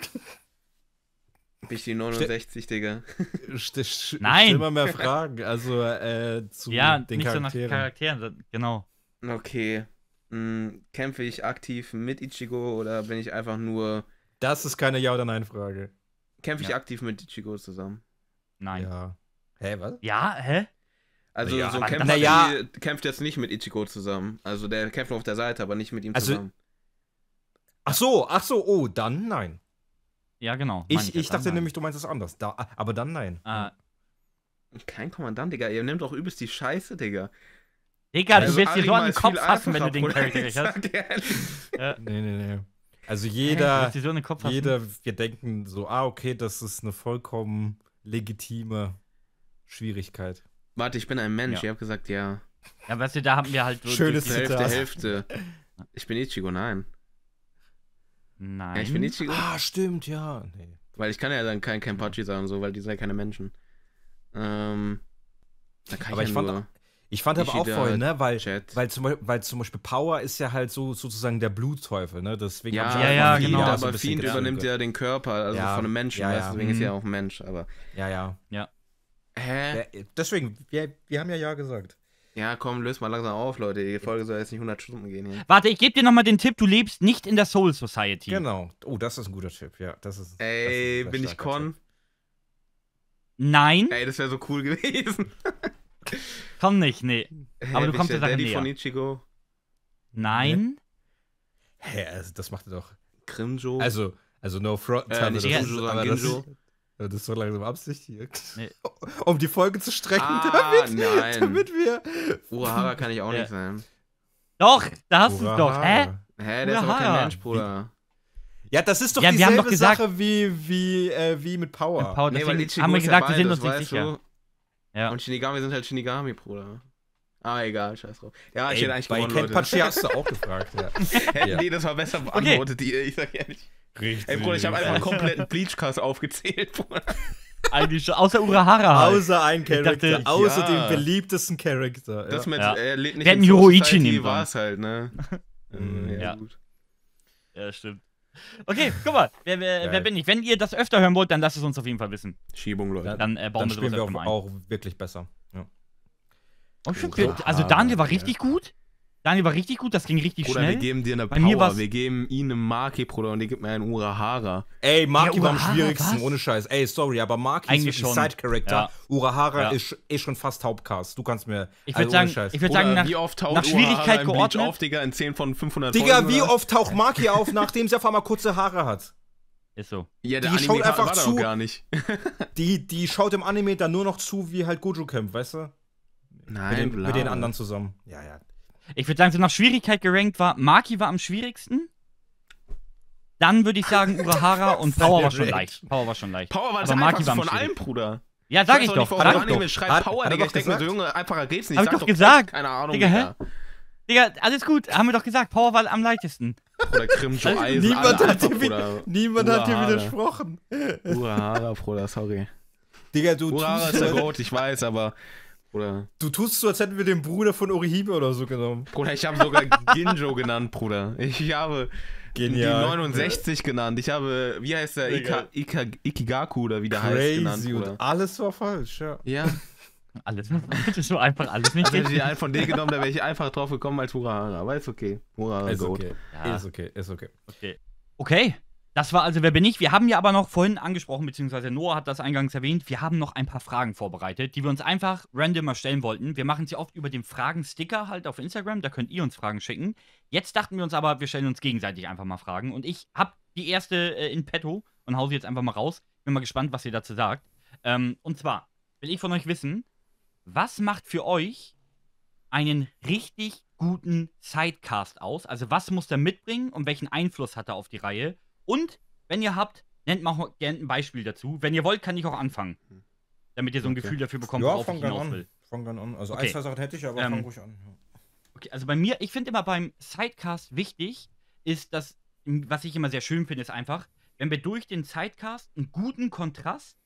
ich die 69, Digga? St (laughs) st Nein! immer mehr Fragen, also äh, zu ja, den nicht Charakteren. So nach Charakteren, genau. Okay. Hm, kämpfe ich aktiv mit Ichigo oder bin ich einfach nur. Das ist keine Ja- oder Nein-Frage. Kämpfe ich ja. aktiv mit Ichigo zusammen? Nein. Ja. Hä, was? Ja, hä? Also naja, so Kämpfer naja. kämpft jetzt nicht mit Ichigo zusammen. Also der kämpft nur auf der Seite, aber nicht mit ihm also, zusammen. Ach so, ach so, oh, dann nein. Ja, genau. Ich, ich, ich dachte nein. nämlich, du meinst das anders. Da, aber dann nein. Äh. Kein Kommandant, Digga. Ihr nehmt doch übelst die Scheiße, Digga. Digga, also du wirst dir so einen Kopf fassen, wenn du den Charakter nicht hast. (laughs) Nee, nee, nee. Also jeder, hey, so Kopf jeder, wir denken so, ah, okay, das ist eine vollkommen legitime Schwierigkeit. Warte, ich bin ein Mensch. Ja. Ihr habt gesagt, ja. Ja, weißt du, da haben wir halt. Schönes die Hälfte, Hälfte. Ich bin Ichigo, nein. Nein. Ja, ich bin Ichigo. Ah, stimmt, ja. Nee. Weil ich kann ja dann kein Kenpachi sagen, so, weil die sind ja keine Menschen. Ähm, da kann aber ich, ja ich nur fand, ich fand Ishida aber auch voll, ne, weil, weil zum, weil, zum, Beispiel Power ist ja halt so sozusagen der Blutteufel, ne, deswegen ja, ja, ja, genau. Ja, aber so Fiend übernimmt ja den Körper, also von einem Menschen, ja, ja. deswegen mhm. ist ja auch ein Mensch, aber ja, ja, ja. Hä? deswegen, wir, wir haben ja Ja gesagt. Ja, komm, löst mal langsam auf, Leute. Die Folge soll jetzt nicht 100 Stunden gehen hier. Warte, ich gebe dir nochmal den Tipp, du lebst nicht in der Soul Society. Genau. Oh, das ist ein guter Tipp, ja. Das ist, Ey, das ist bin ich Con? Nein. Ey, das wäre so cool gewesen. (laughs) Komm nicht, nee. Hä, Aber du kommst der Sache Daddy näher. von Ichigo? Nein. Hä? Hä, also das macht er doch. Grimjo? Also, also no front. Äh, nicht Grimjo, sondern Ginjo. Das, das ist so langsam Absicht hier. Nee. (laughs) Um die Folge zu strecken, ah, damit, nein. damit wir. Urahara kann ich auch (laughs) ja. nicht sein. Doch, da hast du es doch. Hä? Hä, der Urahara. ist aber kein Mensch, Bruder. Ja, das ist doch ja, dieselbe gesagt, Sache wie, wie, äh, wie mit Power. Mit Power nee, weil haben wir gesagt, wir sind uns nicht sicher. Ja. Und Shinigami sind halt Shinigami, Bruder. Ah, egal, scheiß drauf. Ja, Ey, ich hätte eigentlich bei gewonnen, Ken Leute. hast du auch gefragt, ja. (laughs) ja. Nee, das war besser beantwortet, okay. die, ich sag ehrlich. Richtig. Ey, Bruder, ich habe einfach einen (laughs) kompletten Bleach-Cast aufgezählt, Bruder. Eigentlich schon, außer Urahara. Halt. Außer ein Charakter, dachte, außer ja. dem beliebtesten Charakter. Ja. Das mit, ja. er lebt nicht Wir hätten Hiroichi nehmen war es halt, ne? Mhm, (laughs) ja, gut. Ja, stimmt. Okay, guck mal, wer, wer, wer, bin ich? Wenn ihr das öfter hören wollt, dann lasst es uns auf jeden Fall wissen. Schiebung, Leute. Dann, äh, bauen dann wir das spielen wir auch, auch, wirklich besser. Ja. Oh, stimmt. Oh, also Daniel war richtig gut. Daniel war richtig gut, das ging richtig Bruder, schnell. wir geben dir eine Bei Power, wir geben ihm einen Maki, Bruder, und ihr gibt mir einen Urahara. Ey, Maki Ja, war am schwierigsten, was? ohne Scheiß. Ey, sorry, aber Maki ist Eigentlich wirklich schon. Side-Character. Ja. Urahara Ja. ist eh schon fast Hauptcast. Du kannst mir. Ich also würde ohne sagen, Scheiß. ich würd sagen nach, wie oft taucht nach Schwierigkeit in geordnet. auf, Digga, in 10 von 500 Digga, Folgen, wie oft taucht Maki auf, nachdem sie auf einmal kurze Haare hat? Ist so. Ja, der die Anime schaut einfach war zu. gar nicht. (laughs) Die, die schaut im Anime dann nur noch zu, wie halt Gojo kämpft, weißt du? Nein, Mit, den, mit den anderen zusammen. Ja, ja. Ich würde sagen, so nach Schwierigkeit gerankt war, Maki war am schwierigsten. Dann würde ich sagen, (laughs) Urahara und Power war schon leicht. Power war schon leicht. Power war Aber Maki war am von allem, Bruder. Ja, sag ich, ich doch. Nicht, warum Power, Digga. Ich denke mir so, Junge, einfacher geht's nicht. Hab ich doch gesagt. Keine Ahnung, Digga. Digga, alles gut. Haben wir doch gesagt, Power war am leichtesten. Oder Krimjo (laughs) also, Eisen. Niemand, hat dir, wieder, niemand hat dir widersprochen. Urahara, Bruder, sorry. Digga, du Urahara ist der Goat, ich weiß, aber Bruder. Du tust so, als hätten wir den Bruder von Orihime oder so genommen. Bruder, ich habe sogar Ginjo genannt, Bruder. Ich habe Genial. die 69 ja. genannt. Ich habe, wie heißt der, Ika, Ika, Ikigaku oder wie der Crazy heißt, genannt. Bruder. Und alles war falsch, ja. Ja. Alles. Das So einfach alles nicht. Also, hätte ich einen von D genommen, da wäre ich einfach drauf gekommen als Hurahara. Aber ist okay. Hurahara ist, okay. Ja. ist okay. Ist okay. Okay. Okay. Das war also, wer bin ich? Wir haben ja aber noch vorhin angesprochen, beziehungsweise Noah hat das eingangs erwähnt, wir haben noch ein paar Fragen vorbereitet, die wir uns einfach random erstellen wollten. Wir machen sie oft über den Fragen-Sticker halt auf Instagram, da könnt ihr uns Fragen schicken. Jetzt dachten wir uns aber, wir stellen uns gegenseitig einfach mal Fragen und ich habe die erste äh, in petto und hau sie jetzt einfach mal raus. Bin mal gespannt, was ihr dazu sagt. Ähm, und zwar will ich von euch wissen, was macht für euch einen richtig guten Sidecast aus? Also was muss er mitbringen und welchen Einfluss hat er auf die Reihe? Und wenn ihr habt, nennt mal gerne ein Beispiel dazu. Wenn ihr wollt, kann ich auch anfangen. Hm. Damit ihr so ein okay. Gefühl dafür bekommt, ja, ich hinaus an. will. Fang dann an. Also okay. ein, zwei Sachen hätte ich, aber ähm, fang ruhig an. Ja. Okay, also bei mir, ich finde immer beim Sidecast wichtig, ist das, was ich immer sehr schön finde, ist einfach, wenn wir durch den Sidecast einen guten Kontrast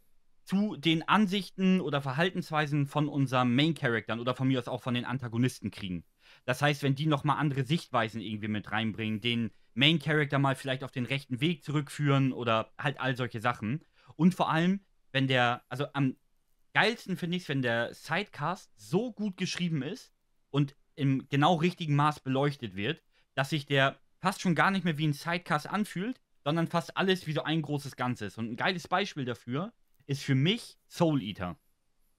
zu den Ansichten oder Verhaltensweisen von unseren Main-Charaktern oder von mir aus auch von den Antagonisten kriegen. Das heißt, wenn die nochmal andere Sichtweisen irgendwie mit reinbringen, den Main Character mal vielleicht auf den rechten Weg zurückführen oder halt all solche Sachen. Und vor allem, wenn der, also am geilsten finde ich es, wenn der Sidecast so gut geschrieben ist und im genau richtigen Maß beleuchtet wird, dass sich der fast schon gar nicht mehr wie ein Sidecast anfühlt, sondern fast alles wie so ein großes Ganzes. Und ein geiles Beispiel dafür ist für mich Soul Eater.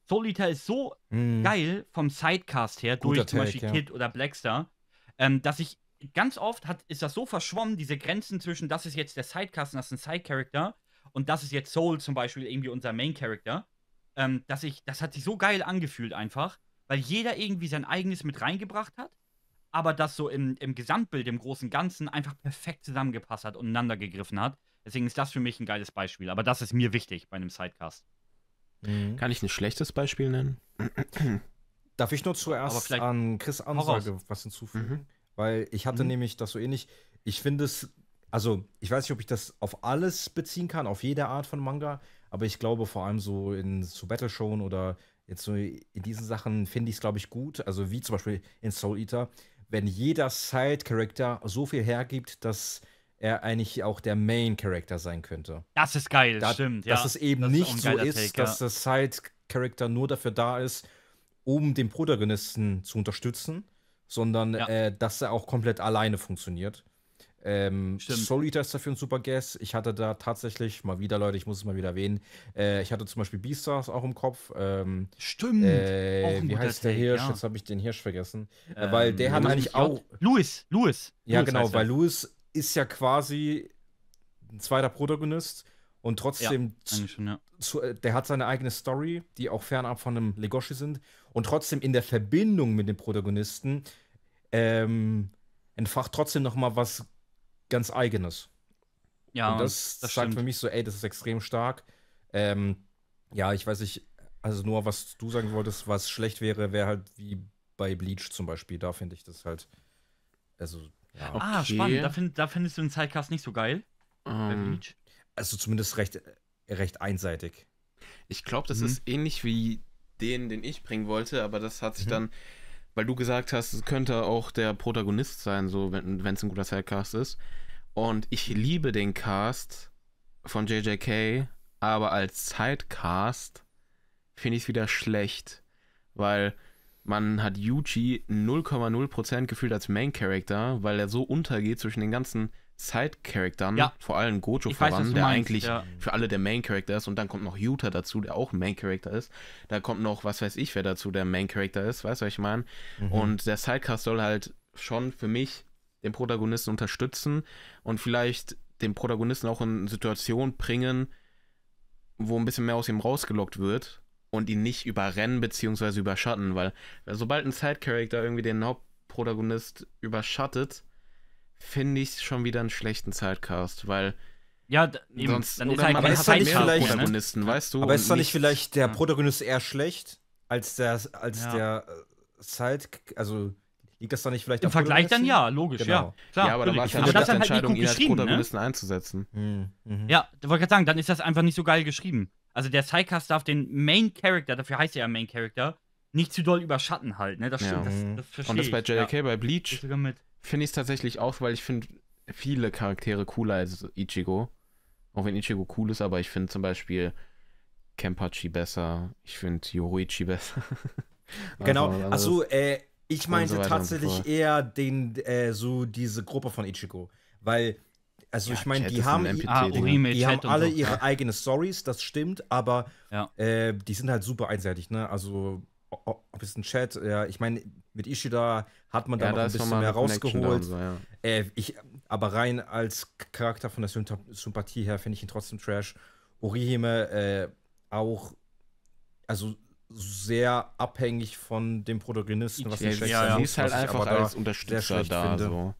Soul Eater ist so mm. geil vom Sidecast her Guter durch zum Beispiel ja. Kid oder Blackstar, ähm, dass ich ganz oft hat, ist das so verschwommen, diese Grenzen zwischen, das ist jetzt der Sidecast und das ist ein Side-Character und das ist jetzt Soul zum Beispiel irgendwie unser Main-Character, ähm, dass ich, das hat sich so geil angefühlt einfach, weil jeder irgendwie sein eigenes mit reingebracht hat, aber das so im, im Gesamtbild, im großen Ganzen einfach perfekt zusammengepasst hat und einander gegriffen hat. Deswegen ist das für mich ein geiles Beispiel, aber das ist mir wichtig bei einem Sidecast. Mhm. Kann ich ein schlechtes Beispiel nennen? Darf ich nur zuerst an Chris Ansage was hinzufügen? Mhm. Weil ich hatte mhm. nämlich das so ähnlich. Ich finde es, also ich weiß nicht, ob ich das auf alles beziehen kann, auf jede Art von Manga, aber ich glaube vor allem so in zu Battle Shown oder jetzt so in diesen Sachen finde ich es, glaube ich, gut. Also wie zum Beispiel in Soul Eater, wenn jeder Side-Character so viel hergibt, dass er eigentlich auch der Main-Character sein könnte. Das ist geil, da, stimmt. Dass ja. es eben das nicht so ist, Take, dass ja. der Side-Character nur dafür da ist, um den Protagonisten zu unterstützen, sondern ja. äh, dass er auch komplett alleine funktioniert. Ähm, Soul Eater ist dafür ein super Guess. Ich hatte da tatsächlich mal wieder, Leute, ich muss es mal wieder erwähnen. Äh, ich hatte zum Beispiel Beastars auch im Kopf. Ähm, Stimmt. Äh, wie heißt der Take, Hirsch? Ja. Jetzt habe ich den Hirsch vergessen. Ähm, weil der ähm, hat eigentlich auch. Louis, Louis. Ja, Louis genau, weil Louis ist ja quasi ein zweiter Protagonist und trotzdem. Ja, schon, ja. zu, äh, der hat seine eigene Story, die auch fernab von einem Legoshi sind und trotzdem in der Verbindung mit dem Protagonisten ähm, entfacht trotzdem noch mal was ganz Eigenes. Ja, und das, das sagt stimmt. für mich so, ey, das ist extrem stark. Ähm, ja, ich weiß nicht, also nur was du sagen wolltest, was schlecht wäre, wäre halt wie bei Bleach zum Beispiel. Da finde ich das halt, also ja. Ah, okay. Ah, spannend. Da, find, da, findest du den Zeitcast nicht so geil. Um, ähm, also zumindest recht, recht einseitig. Ich glaube, das mhm. ist ähnlich wie den, den ich bringen wollte, aber das hat sich mhm. dann, weil du gesagt hast, es könnte auch der Protagonist sein, so wenn es ein guter Sidecast ist. Und ich liebe den Cast von JJK, aber als Sidecast finde ich es wieder schlecht, weil man hat Yuji 0,0% gefühlt als Main Character, weil er so untergeht zwischen den ganzen Side-Charaktern, ja. vor allem Gojo ich voran, weiß, der meinst, eigentlich ja. für alle der Main-Character ist. Und dann kommt noch Yuta dazu, der auch Main-Character ist. Da kommt noch, was weiß ich, wer dazu der Main-Character ist. Weißt du, was ich meine? Mhm. Und der Sidecast soll halt schon für mich den Protagonisten unterstützen und vielleicht den Protagonisten auch in Situationen bringen, wo ein bisschen mehr aus ihm rausgelockt wird und ihn nicht überrennen bzw. überschatten, weil sobald ein Side-Character irgendwie den Hauptprotagonist überschattet, finde ich schon wieder einen schlechten Zeitcast, weil ja, eben, sonst dann ist halt man ist halt vielleicht ne? Protagonisten, ne? weißt du? Aber ist doch nicht vielleicht der Protagonist eher schlecht als der als ja. der Zeit, äh, also liegt das doch nicht vielleicht im Vergleich dann ja, logisch, genau. ja, klar. Ja, aber da war es ja also eine halt Entscheidung, halt ihn als ne? Protagonisten ne? einzusetzen. Mhm. Mhm. Ja, da wollte ich gerade sagen, dann ist das einfach nicht so geil geschrieben. Also der Sidecast darf den Main Character, dafür heißt er ja Main Character, nicht zu doll überschatten halt, ne? Das stimmt, ja. das, das mhm. verstehe Und das bei JK, ja. bei Bleach finde ich es tatsächlich auch, weil ich finde viele Charaktere cooler als Ichigo. Auch wenn Ichigo cool ist, aber ich finde zum Beispiel Kempachi besser. Ich finde Yoruichi besser. (laughs) genau. Also, äh, ich meinte so tatsächlich eher den, äh, so diese Gruppe von Ichigo. Weil, also ja, ich meine, ah, die haben, NPC, ah, die Chat haben alle so. ihre ja. eigenen Stories, das stimmt, aber ja. äh, die sind halt super einseitig, ne? Also ob es ein Chat, ja, ich meine, mit Ishida hat man da ja, noch ein bisschen mehr rausgeholt. So, ja. äh, ich, aber rein als Charakter von der Sympathie her finde ich ihn trotzdem trash. Orihime äh, auch, also sehr abhängig von dem Protagonisten, was ich, ja, schlecht ja, ist. Sie ist halt einfach als Unterstützer da. So.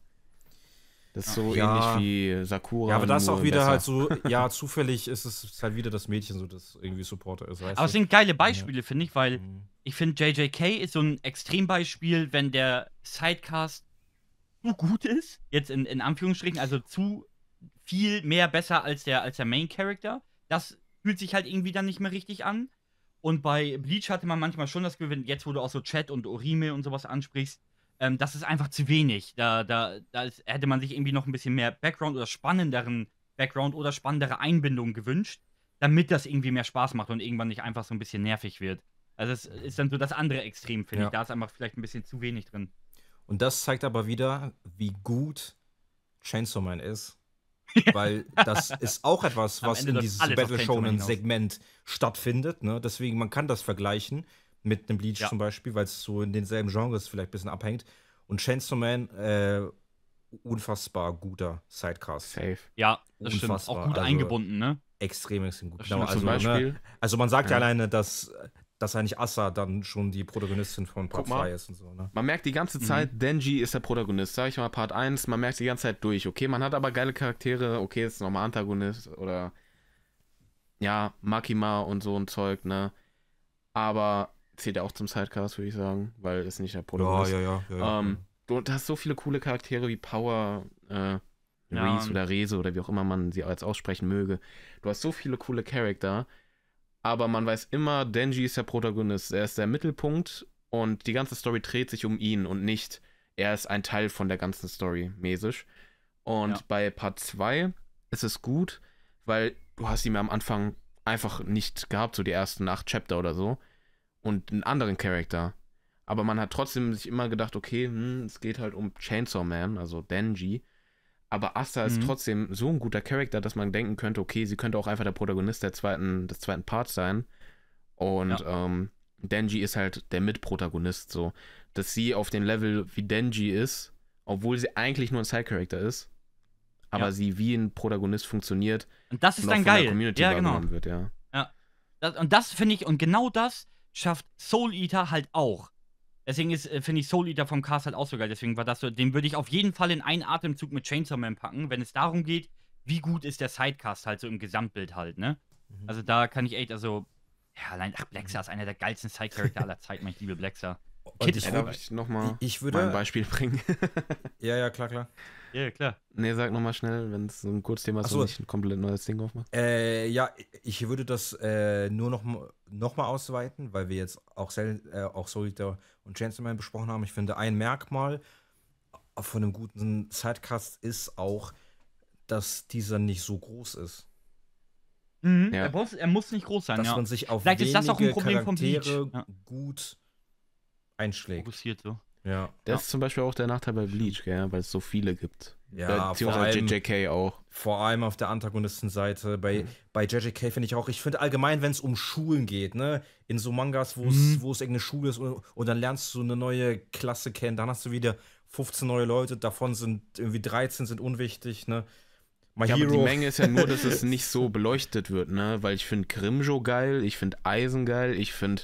Das ist so ja. ähnlich wie Sakura. Ja, aber das ist auch wieder besser. halt so, ja, zufällig ist es halt wieder das Mädchen, so das irgendwie Supporter ist. aber es sind geile Beispiele, ja. finde ich, weil mhm. ich finde, JJK ist so ein Extrembeispiel, wenn der Sidecast zu gut ist, jetzt in, in Anführungsstrichen, also zu viel mehr besser als der, als der Main Character. Das fühlt sich halt irgendwie dann nicht mehr richtig an. Und bei Bleach hatte man manchmal schon das Gefühl, jetzt, wo du auch so Chat und Orime und sowas ansprichst, ähm, das ist einfach zu wenig. Da, da, da ist, hätte man sich irgendwie noch ein bisschen mehr Background oder spannenderen Background oder spannendere Einbindung gewünscht, damit das irgendwie mehr Spaß macht und irgendwann nicht einfach so ein bisschen nervig wird. Also es ist dann so das andere Extrem, finde ja. ich. Da ist einfach vielleicht ein bisschen zu wenig drin. Und das zeigt aber wieder, wie gut Chainsaw Man ist. (laughs) Weil das ist auch etwas, was in diesem Battle Shonen Segment stattfindet. Ne? Deswegen, man kann das vergleichen mit einem Bleach ja. zum Beispiel, weil es so in denselben Genres vielleicht ein bisschen abhängt. Und Chainsaw Man, äh, unfassbar guter Sidecast. Safe. Ja, das unfassbar. stimmt. Auch gut also, eingebunden, ne? Extrem, extrem gut. Genau, also, ne? also, man sagt ja, ja alleine, dass, dass eigentlich Assa dann schon die Protagonistin von Part 2 ist und so, ne? Man merkt die ganze mhm. Zeit, mhm. Denji ist der Protagonist, sag ich mal, Part 1, man merkt die ganze Zeit durch. Okay, man hat aber geile Charaktere, okay, ist nochmal Antagonist oder ja, Makima und so ein Zeug, ne? Aber zählt ja auch zum Sidecast, würde ich sagen, weil es nicht der Protagonist ja, ja, ja, ja, ähm, Du hast so viele coole Charaktere wie Power, äh, Reese oder Rese oder wie auch immer man sie jetzt aussprechen möge. Du hast so viele coole Charakter, aber man weiß immer, Denji ist der Protagonist, er ist der Mittelpunkt und die ganze Story dreht sich um ihn und nicht, er ist ein Teil von der ganzen Story mäßig. Und bei Part 2 ist es gut, weil du hast ihn am Anfang einfach nicht gehabt, so die ersten acht Chapter oder so und einen anderen Charakter. Aber man hat trotzdem sich immer gedacht, okay, hm, es geht halt um Chainsaw Man, also Denji. Aber Asta mhm. ist trotzdem so ein guter Charakter, dass man denken könnte, okay, sie könnte auch einfach der Protagonist der zweiten, des zweiten Parts sein. Und ja. ähm, Denji ist halt der Mitprotagonist, so. Dass sie auf dem Level wie Denji ist, obwohl sie eigentlich nur ein Side-Character ist, aber ja. sie wie ein Protagonist funktioniert. Und das ist und dann geil. ja, genau. Wird, ja. ja. Das, und das finde ich, und genau das schafft Soul Eater halt auch. Deswegen äh, finde ich, Soul Eater vom Cast halt auch so geil. Deswegen war das so, den würde ich auf jeden Fall in einen Atemzug mit Chainsaw Man packen, wenn es darum geht, wie gut ist der Sidecast halt so im Gesamtbild halt, ne? Mhm. Also da kann ich echt, also, ja, allein, ach, Blackstar ist einer der geilsten Sidecharakter aller Zeiten, ich liebe Blackstar. Kid ich, glaub, ich, noch mal ich würde ein Beispiel bringen. (laughs) ja, ja, klar, klar. Ja, klar. Nee, sag nochmal schnell, wenn es so ein Kurzthema ist so, ich ein komplett neues Ding aufmache. Äh, ja, ich würde das äh, nur noch, noch mal ausweiten, weil wir jetzt auch, äh, auch Solitaire und Gentleman besprochen haben. Ich finde, ein Merkmal von einem guten Sidecast ist auch, dass dieser nicht so groß ist. Mhm, ja. er, muss, er, muss, nicht groß sein, Dass ja. man sich auf Vielleicht wenige ist das auch ein Problem Charaktere vom Beach. Ja einschlägt. Fokussiert so. Ja. Das ja. ist zum Beispiel auch der Nachteil bei Bleach, gell? weil es so viele gibt. Ja, vor allem, JJK auch. Vor allem auf der Antagonistenseite. Bei, mhm. bei JJK finde ich auch, ich finde allgemein, wenn es um Schulen geht, ne? In so Mangas, wo es mhm. irgendeine Schule ist und, und, dann lernst du eine neue Klasse kennen, dann hast du wieder 15 neue Leute, davon sind irgendwie 13 sind unwichtig, ne? ja, Aber die Menge ist ja nur, dass es nicht so beleuchtet wird, ne? Weil ich finde Grimjo geil, ich finde Eisen geil, ich finde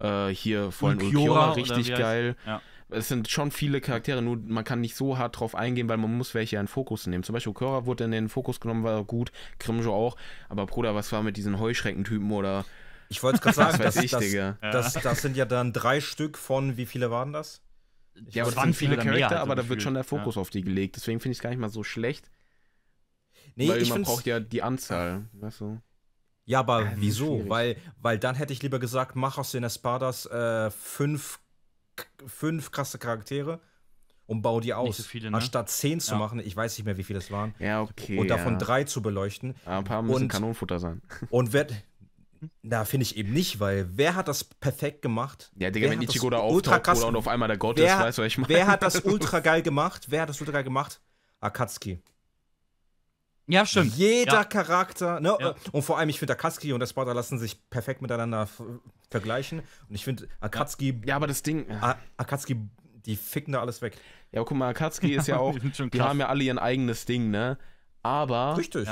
äh, hier vorhin Ulquiorra, richtig geil. Ja. Es sind schon viele Charaktere, nur man kann nicht so hart drauf eingehen, weil man muss welche in den Fokus nehmen. Zum Beispiel Körper wurde in den Fokus genommen, war gut, Grimjo auch, aber Bruder, was war mit diesen Heuschreckentypen oder ich wollte es gerade (laughs) sagen, das, ich, das, das, das, das, sind ja dann drei Stück von, wie viele waren das? Ich ja, aber das sind viele Charakter, halt aber da wird schon der Fokus ja. auf die gelegt. Deswegen finde ich es gar nicht mal so schlecht. Nee, weil man braucht ja die Anzahl. Weißt du? Ja, aber ja, ähm, wieso? Weil, weil dann hätte ich lieber gesagt, mach aus den Espadas äh, fünf, fünf krasse Charaktere und bau die aus. So viele, ne? Anstatt zehn zu ja. machen, ich weiß nicht mehr, wie viele es waren. Ja, okay. Und davon drei zu beleuchten. Aber ein paar müssen und, Kanonenfutter sein. Und wer, na, finde ich eben nicht, weil wer hat das perfekt gemacht? Ja, Digga, wer wenn Ichigo da auftaucht und auf einmal der Gott wer, ist, weißt du, was ich meine? Wer hat das ultra geil gemacht? Wer hat das ultra geil gemacht? Akatsuki. Ja, stimmt. Jeder ja. Charakter. Ne? Ja. Und vor allem, ich finde, Akatsuki und der Sparta lassen sich perfekt miteinander vergleichen. Und ich finde, Akatsuki. Ja, aber das Ding. Akatsuki, die ficken da alles weg. Ja, aber guck mal, Akatsuki ist ja (laughs) auch. die krass. haben ja alle ihr eigenes Ding, ne? Aber. Richtig.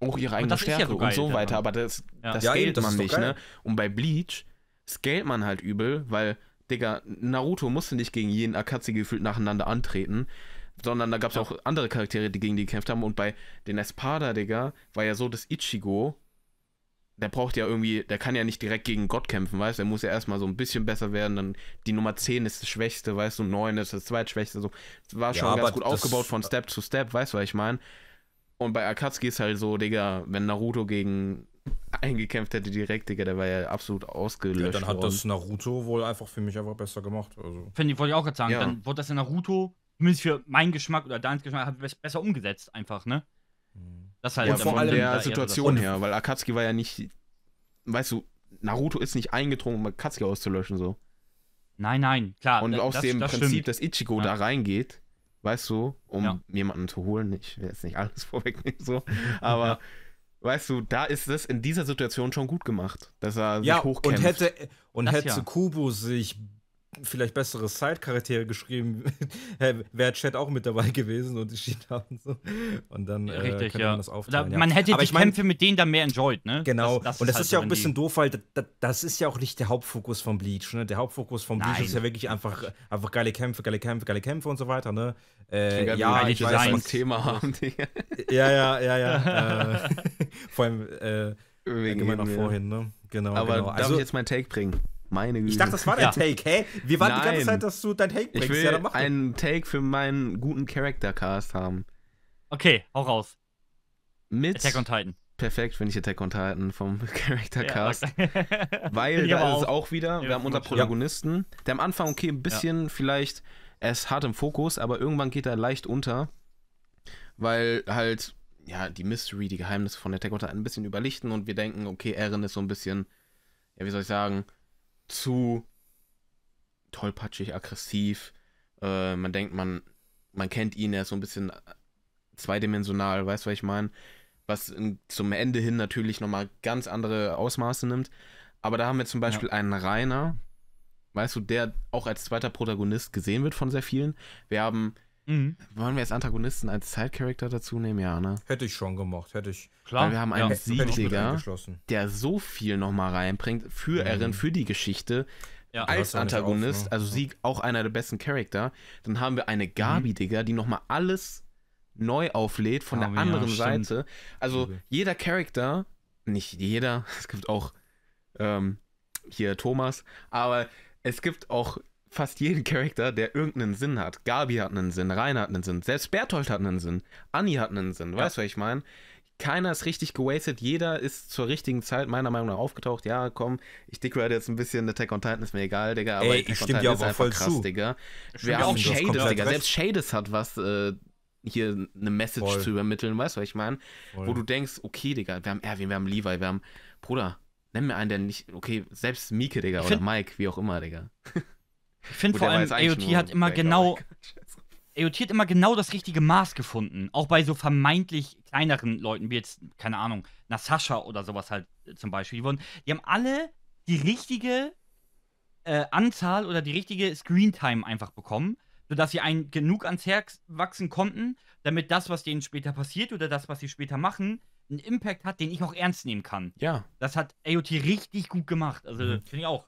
Auch ihre eigene Stärke so geil, und so weiter. Aber das, das scaled man nicht, ne? Und bei Bleach scaled man halt übel, weil, Digga, Naruto musste nicht gegen jeden Akatsuki gefühlt nacheinander antreten sondern da gab es ja. auch andere Charaktere, die gegen die gekämpft haben. Und bei den Espada, Digga, war ja so, dass Ichigo, der braucht ja irgendwie, der kann ja nicht direkt gegen Gott kämpfen, weißt du? Der muss ja erstmal so ein bisschen besser werden. Dann die Nummer 10 ist das Schwächste, weißt du? 9 ist das Zweitschwächste. So. Das war schon ja, ganz gut aufgebaut von Step zu Step, weißt du, was ich meine? Und bei Akatsuki ist halt so, Digga, wenn Naruto gegen (laughs) eingekämpft hätte direkt, Digga, der war ja absolut ausgelöscht. Ja, dann hat worden. das Naruto wohl einfach für mich einfach besser gemacht. Also. Finde ich, wollte ich auch gerade sagen. Ja. Dann wurde das ja Naruto zumindest für meinen Geschmack oder deinen Geschmack, habe ich besser umgesetzt einfach, ne? Mhm. Das halt ja, vor allem der Situation her, weil Akatsuki war ja nicht, weißt du, Naruto ist nicht eingedrungen, um Akatsuki auszulöschen, so. Nein, nein, klar. Und aus dem das Prinzip, stimmt. dass Ichigo ja. da reingeht, weißt du, um ja. jemanden zu holen, ich will jetzt nicht alles (laughs) vorwegnehmen, so, (laughs) aber weißt du, da ist es in dieser Situation schon gut gemacht, dass er sich hochkämpft. Und hätte, und das hätte Kubo sich vielleicht bessere Side-Charaktere geschrieben, (laughs) wäre Chat auch mit dabei gewesen und Ishida und so. Und dann äh, Richtig, ja. man das aufteilen. Da, Man hätte Aber die ich mein, Kämpfe mit denen dann mehr enjoyed, ne? Genau. Das, das und das ist, halt ist ja auch ein bisschen doof, weil das, das, ist ja auch nicht der Hauptfokus von Bleach, ne? Der Hauptfokus von Bleach Nein. ist ja wirklich einfach, einfach geile Kämpfe, geile Kämpfe, geile Kämpfe und so weiter, ne? Äh, halt ja, ich weiß, was Thema (laughs) haben, Digga. Ja, ja, ja, ja. (laughs) äh, vor allem, äh, Wegen immer genau, noch vorhin, ne? Genau, Aber genau. darf also, ich jetzt meinen Take bringen? Meine Güte. Ich dachte, das war dein ja. Take, hä? Wir waren Nein. die ganze Zeit, dass du dein Take bringst. Ich will ja, dann mach einen Take für meinen guten Character-Cast haben. Okay, hau raus. Mit Attack on Titan. Perfekt, finde ich Attack on Titan vom (laughs) Charactercast. Ja, weil (laughs) da ist es auch wieder, wir haben unser Protagonisten, der am Anfang, okay, ein bisschen vielleicht, er ist hart im Fokus, aber irgendwann geht er leicht unter, weil halt, ja, die Mystery, die Geheimnisse von Attack on Titan ein bisschen überlichten und wir denken, okay, Erin ist so ein bisschen, ja, wie soll ich sagen, zu tollpatschig, aggressiv. Äh, man denkt, man, man kennt ihn, er ist so ein bisschen äh, zweidimensional, weißt du, was ich meine? Was zum Ende hin natürlich nochmal ganz andere Ausmaße nimmt. Aber da haben wir zum Beispiel ja. einen Rainer, weißt du, der auch als zweiter Protagonist gesehen wird von sehr vielen. Wir haben Mhm. Wollen wir jetzt Antagonisten als Side-Character dazu nehmen? Ja, ne? Hätte ich schon gemacht, hätte ich. Klar. Weil wir haben einen ja, Siebziger, der so viel nochmal reinbringt für mhm. Erin, für die Geschichte. Ja, als Antagonist, auf, ne? also Sieg auch einer der besten Charakter. Dann haben wir eine mhm. Gabi, mhm. Digga, die nochmal alles neu auflädt von Gabi, der anderen ja, Seite. Also okay. jeder Charakter, nicht jeder, (laughs) es gibt auch ähm, hier Thomas, aber es gibt auch fast jeden Charakter, der irgendeinen Sinn hat. Gabi hat einen Sinn, Rainer hat einen Sinn, selbst Berthold hat einen Sinn, Anni hat einen Sinn, weißt du, was ich meine? Keiner ist richtig gewastet, jeder ist zur richtigen Zeit meiner Meinung nach aufgetaucht. Ja, komm, ich deckrate jetzt ein bisschen Attack on Titan, ist mir egal, Digga, aber Ey, Attack on Titan ja ist einfach krass, zu. Digga. Wir haben Shades, Digga, selbst Shades hat was, äh, hier eine Message Voll. zu übermitteln, weißt du, was ich meine? Wo du denkst, okay, Digga, wir haben Erwin, wir haben Levi, wir haben, Bruder, nenn mir einen, der nicht, okay, selbst Mieke, Digga, ich oder Mike, wie auch immer, Digga. (laughs) Ich finde vor allem, AOT hat immer genau. AOT (laughs) hat immer genau das richtige Maß gefunden. Auch bei so vermeintlich kleineren Leuten, wie jetzt, keine Ahnung, Natascha oder sowas halt äh, zum Beispiel. Die, wurden, die haben alle die richtige äh, Anzahl oder die richtige Screentime einfach bekommen, sodass sie einen genug ans Herz wachsen konnten, damit das, was denen später passiert oder das, was sie später machen, einen Impact hat, den ich auch ernst nehmen kann. Ja. Das hat AOT richtig gut gemacht. Also, mhm. finde ich auch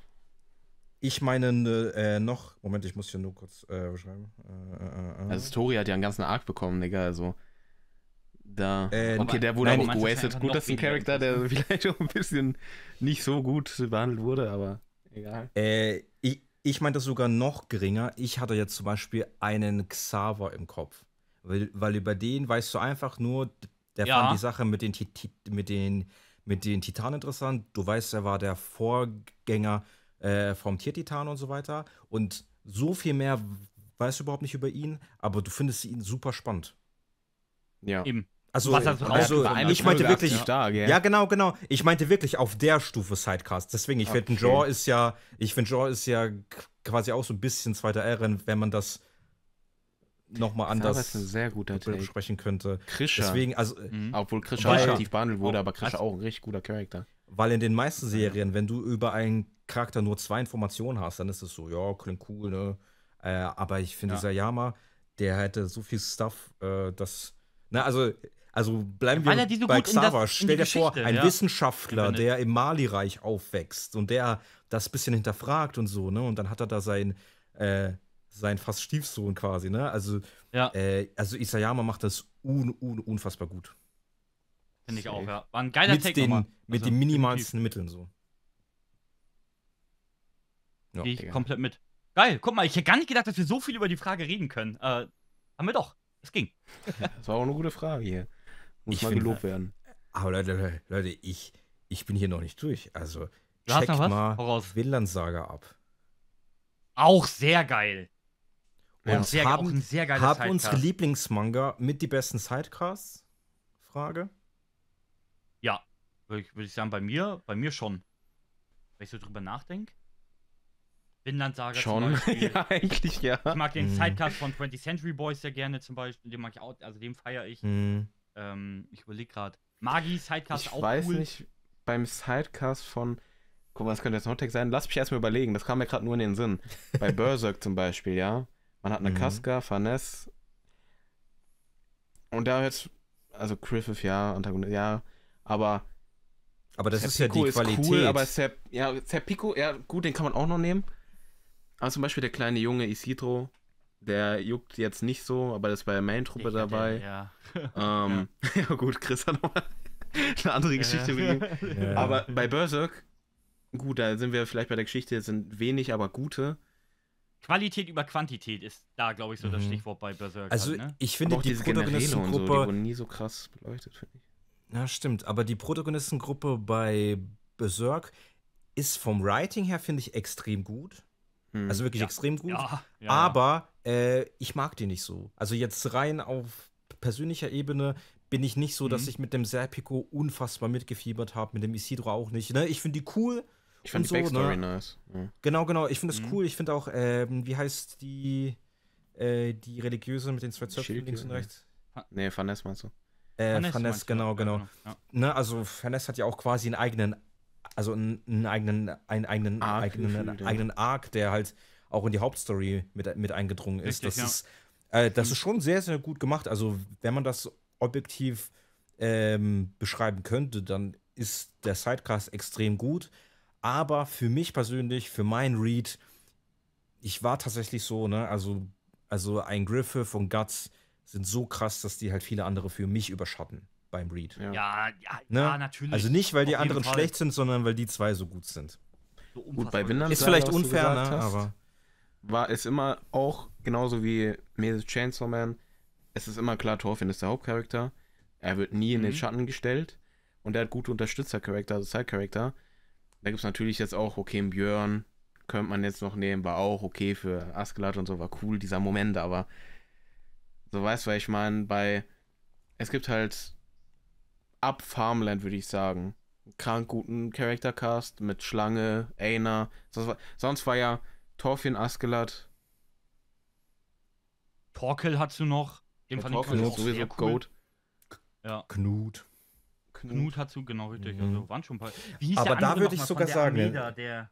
ich meine ne, äh, noch, Moment, ich muss hier nur kurz äh, beschreiben. Äh, äh, äh, äh. also Story hat ja einen ganzen Arc bekommen, Digga, also. Da. okay, der wurde nein, auch gewastet. Gut, dass ein Charakter, der vielleicht (laughs) auch ein bisschen nicht so gut behandelt wurde, aber egal. ich ich meine das sogar noch geringer. Ich hatte jetzt zum Beispiel einen Xaver im Kopf. Weil, weil über den weißt du einfach nur, der ja. fand die Sache mit den, mit, den, mit den Titanen interessant. Du weißt, er war der Vorgänger äh, vom Tiertitan und so weiter. Und so viel mehr weißt du überhaupt nicht über ihn, aber du findest ihn super spannend. Ja. Eben. Also, was also, also ich meinte also wirklich, stark, ja. ja. genau, genau. Ich meinte wirklich auf der Stufe Sidecast. Deswegen, ich okay. finde, Jaw ist ja, ich finde, Jaw ist ja quasi auch so ein bisschen zweiter Ära, wenn man das nochmal anders das ein sehr guter besprechen könnte. Krischer. Deswegen, also, mhm. obwohl Krischer relativ behandelt wurde, aber Krischer auch ein richtig guter Charakter. Weil in den meisten Serien, wenn du über einen Charakter nur zwei Informationen hast, dann ist es so, ja, klingt cool, ne? Äh, aber ich finde, ja. dieser Yama, der hätte so viel Stuff, äh, dass. Na, ne, also, also bleiben ja, wir bei Xaver. Stell dir vor, ein ja. Wissenschaftler, der im Mali-Reich aufwächst und der das bisschen hinterfragt und so, ne? Und dann hat er da sein, äh, sein fast Stiefsohn quasi, ne? Also, ja. äh, also Isayama macht das un, un, unfassbar gut. Finde ich auch, ja. War ein geiler mit Take den, also, Mit den minimalsten definitiv. Mitteln so. Ja, Gehe ich egal. komplett mit. Geil, guck mal, ich hätte gar nicht gedacht, dass wir so viel über die Frage reden können. Äh, haben wir doch. Es ging. (laughs) das war auch eine gute Frage hier. Muss ich mal find, gelobt werden. Aber Leute, Leute, ich, ich bin hier noch nicht durch. Also, du check mal Voraus. Villansaga ab. Auch sehr geil. Und ja. sehr, haben, auch ein sehr geiles haben unsere Lieblingsmanga mit die besten Sidecasts? Frage. Ja, würde ich, würd ich sagen, bei mir, bei mir schon. Wenn ich so drüber nachdenke. Vinland Saga Schon, (laughs) ja, eigentlich, ja. Ich mag den mm. Sidecast von 20th Century Boys sehr gerne zum Beispiel. Den mag ich auch, also den feiere ich. Mm. Ähm, ich überlege gerade. Magi, Sidecast ich auch cool. Ich weiß nicht, beim Sidecast von. Guck mal, das könnte jetzt ein Hottech sein. Lass mich erstmal überlegen, das kam mir gerade nur in den Sinn. (laughs) Bei Berserk zum Beispiel, ja. Man hat eine mhm. Kaska, Farnes. Und da jetzt, also Griffith, ja, Antagonist, ja. Aber. Aber das Serpico ist ja die ist Qualität. Cool, aber Zep, ja, Serpico, ja, gut, den kann man auch noch nehmen. Aber zum Beispiel der kleine Junge Isidro, der juckt jetzt nicht so, aber das war ja Main-Truppe dabei. Den, ja. (laughs) Ähm, ja. (laughs) ja. gut, Chris hat nochmal eine andere Geschichte ja. mit ihm. Ja. Aber bei Berserk, gut, da sind wir vielleicht bei der Geschichte, sind wenig, aber gute. Qualität über Quantität ist da, glaube ich, so das mhm. Stichwort bei Berserk. Also, halt, ne? ich finde, die Broderinnengruppe so, die wurden nie so krass beleuchtet, finde ich. Ja, stimmt. Aber die Protagonistengruppe bei Berserk ist vom Writing her, finde ich, extrem gut. Hm. Also wirklich ja. extrem gut. Ja. Ja. Aber äh, ich mag die nicht so. Also jetzt rein auf persönlicher Ebene bin ich nicht so, mhm. dass ich mit dem Serpico unfassbar mitgefiebert habe, mit dem Isidro auch nicht. Ne? Ich finde die cool. Ich finde die so, Backstory ne? nice. Genau, genau. Ich finde es mhm. cool. Ich finde auch, ähm, wie heißt die, äh, die religiöse mit den zwei Zöpfen links und rechts? Nee, Vanessa meinst du? Äh, Vaness, genau, ne? genau. Ja, genau. genau. Ja. Ne, also Vaness hat ja auch quasi einen eigenen, also einen, einen eigenen, einen eigenen, Arc, eigenen, einen eigenen Arc, der halt auch in die Hauptstory mit, mit eingedrungen ist. Richtig, das ja. ist, äh, das mhm. ist schon sehr, sehr gut gemacht. Also wenn man das objektiv ähm, beschreiben könnte, dann ist der Sidecast extrem gut. Aber für mich persönlich, für meinen Read, ich war tatsächlich so, ne, also, also ein Griffith und Guts sind so krass, dass die halt viele andere für mich überschatten beim Read. Ja, ja, ja, ne? ja natürlich. Also nicht, weil Auf die anderen Fall. schlecht sind, sondern weil die zwei so gut sind. So gut, bei Windham ist vielleicht unfair, ne? aber war es immer auch genauso wie Mesa Chainsaw Man. Es ist immer klar, Thorfinn ist der Hauptcharakter. Er wird nie in den mhm. Schatten gestellt und er hat gute Unterstützercharakter, also Sidecharakter. Da gibt es natürlich jetzt auch, okay, Björn könnte man jetzt noch nehmen, war auch okay für Askelat und so, war cool dieser Moment, aber so weißt du, ich meine, bei. Es gibt halt ab Farmland, würde ich sagen. Krank guten Charaktercast mit Schlange, Aina. Sonst, sonst war, ja Torfin Askelat. Torkel hast du noch. Den ja, fand Torkel ich sowieso sehr cool. Goat. Ja. Knut. Knut. hat hast genau richtig. Mhm. Also waren schon ein paar. Aber da würde ich sogar sagen. Armida, der,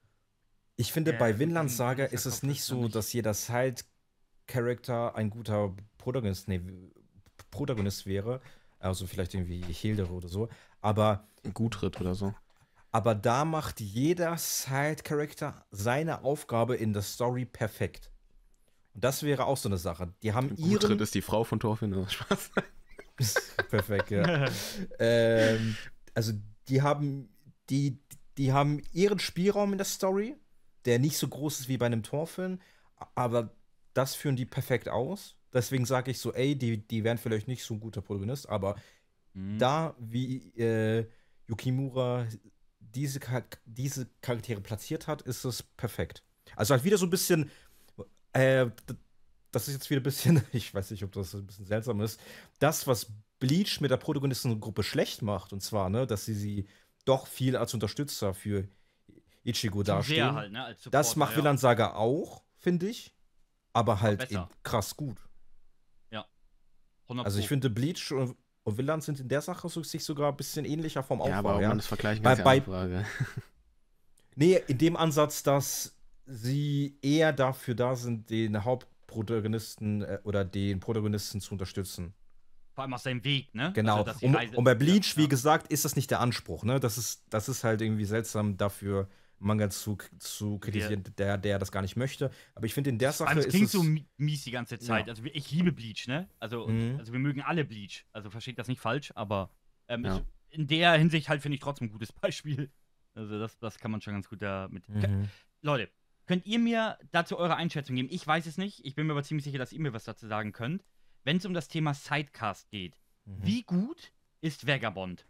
ich finde, der, bei Vinland Saga ist es nicht so, dass jeder Side Character ein guter Protagonist, nee, Protagonist wäre. Also vielleicht irgendwie Hildere oder so. Aber. Gutritt oder so. Aber da macht jeder Side-Character seine Aufgabe in der Story perfekt. Und das wäre auch so eine Sache. Die haben Gutritt ihren. Gutritt ist die Frau von Thorfinn, oder Spaß. (laughs) perfekt, ja. (laughs) ähm, also die haben. Die, die haben ihren Spielraum in der Story, der nicht so groß ist wie bei einem Torfilm, aber das führen die perfekt aus. Deswegen sage ich so, ey, die, die wären vielleicht nicht so ein guter Protagonist, aber mhm. da, wie äh, Yukimura diese, diese Charaktere platziert hat, ist es perfekt. Also halt wieder so ein bisschen, äh, das ist jetzt wieder ein bisschen, (laughs) ich weiß nicht, ob das ein bisschen seltsam ist, das, was Bleach mit der Protagonistengruppe schlecht macht, und zwar, ne, dass sie sie doch viel als Unterstützer für Ichigo Zum dastehen. Halt, ne? als Supporter, das macht ja. Villan Saga auch, finde ich aber halt eben krass gut. Ja. 100%. Also ich finde Bleach und, und Villand sind in der Sache sich sogar ein bisschen ähnlicher vom Aufbau. Ja, aber auch ja. man das vergleichen kann, bei, ist ja Frage. (laughs) nee, in dem Ansatz, dass sie eher dafür da sind, den Hauptprotagonisten äh, oder den Protagonisten zu unterstützen. Vor allem auf seinem Weg, ne? Genau. Also, und, und, bei Bleach, ja, wie gesagt, ist das nicht der Anspruch, ne? Das ist, das ist halt irgendwie seltsam dafür Manga zu, zu kritisieren, yeah. der, der das gar nicht möchte. Aber ich finde in der Sache. Also, es klingt so mies die ganze Zeit. Ja. Also ich liebe Bleach, ne? Also, mhm. und, also wir mögen alle Bleach. Also versteht das nicht falsch, aber ähm, ja. ich, in der Hinsicht halt finde ich trotzdem ein gutes (laughs) Beispiel. Also das, das kann man schon ganz gut damit. Mhm. Leute, könnt ihr mir dazu eure Einschätzung geben? Ich weiß es nicht. Ich bin mir aber ziemlich sicher, dass ihr mir was dazu sagen könnt. Wenn es um das Thema Sidecast geht, mhm. wie gut ist Vagabond?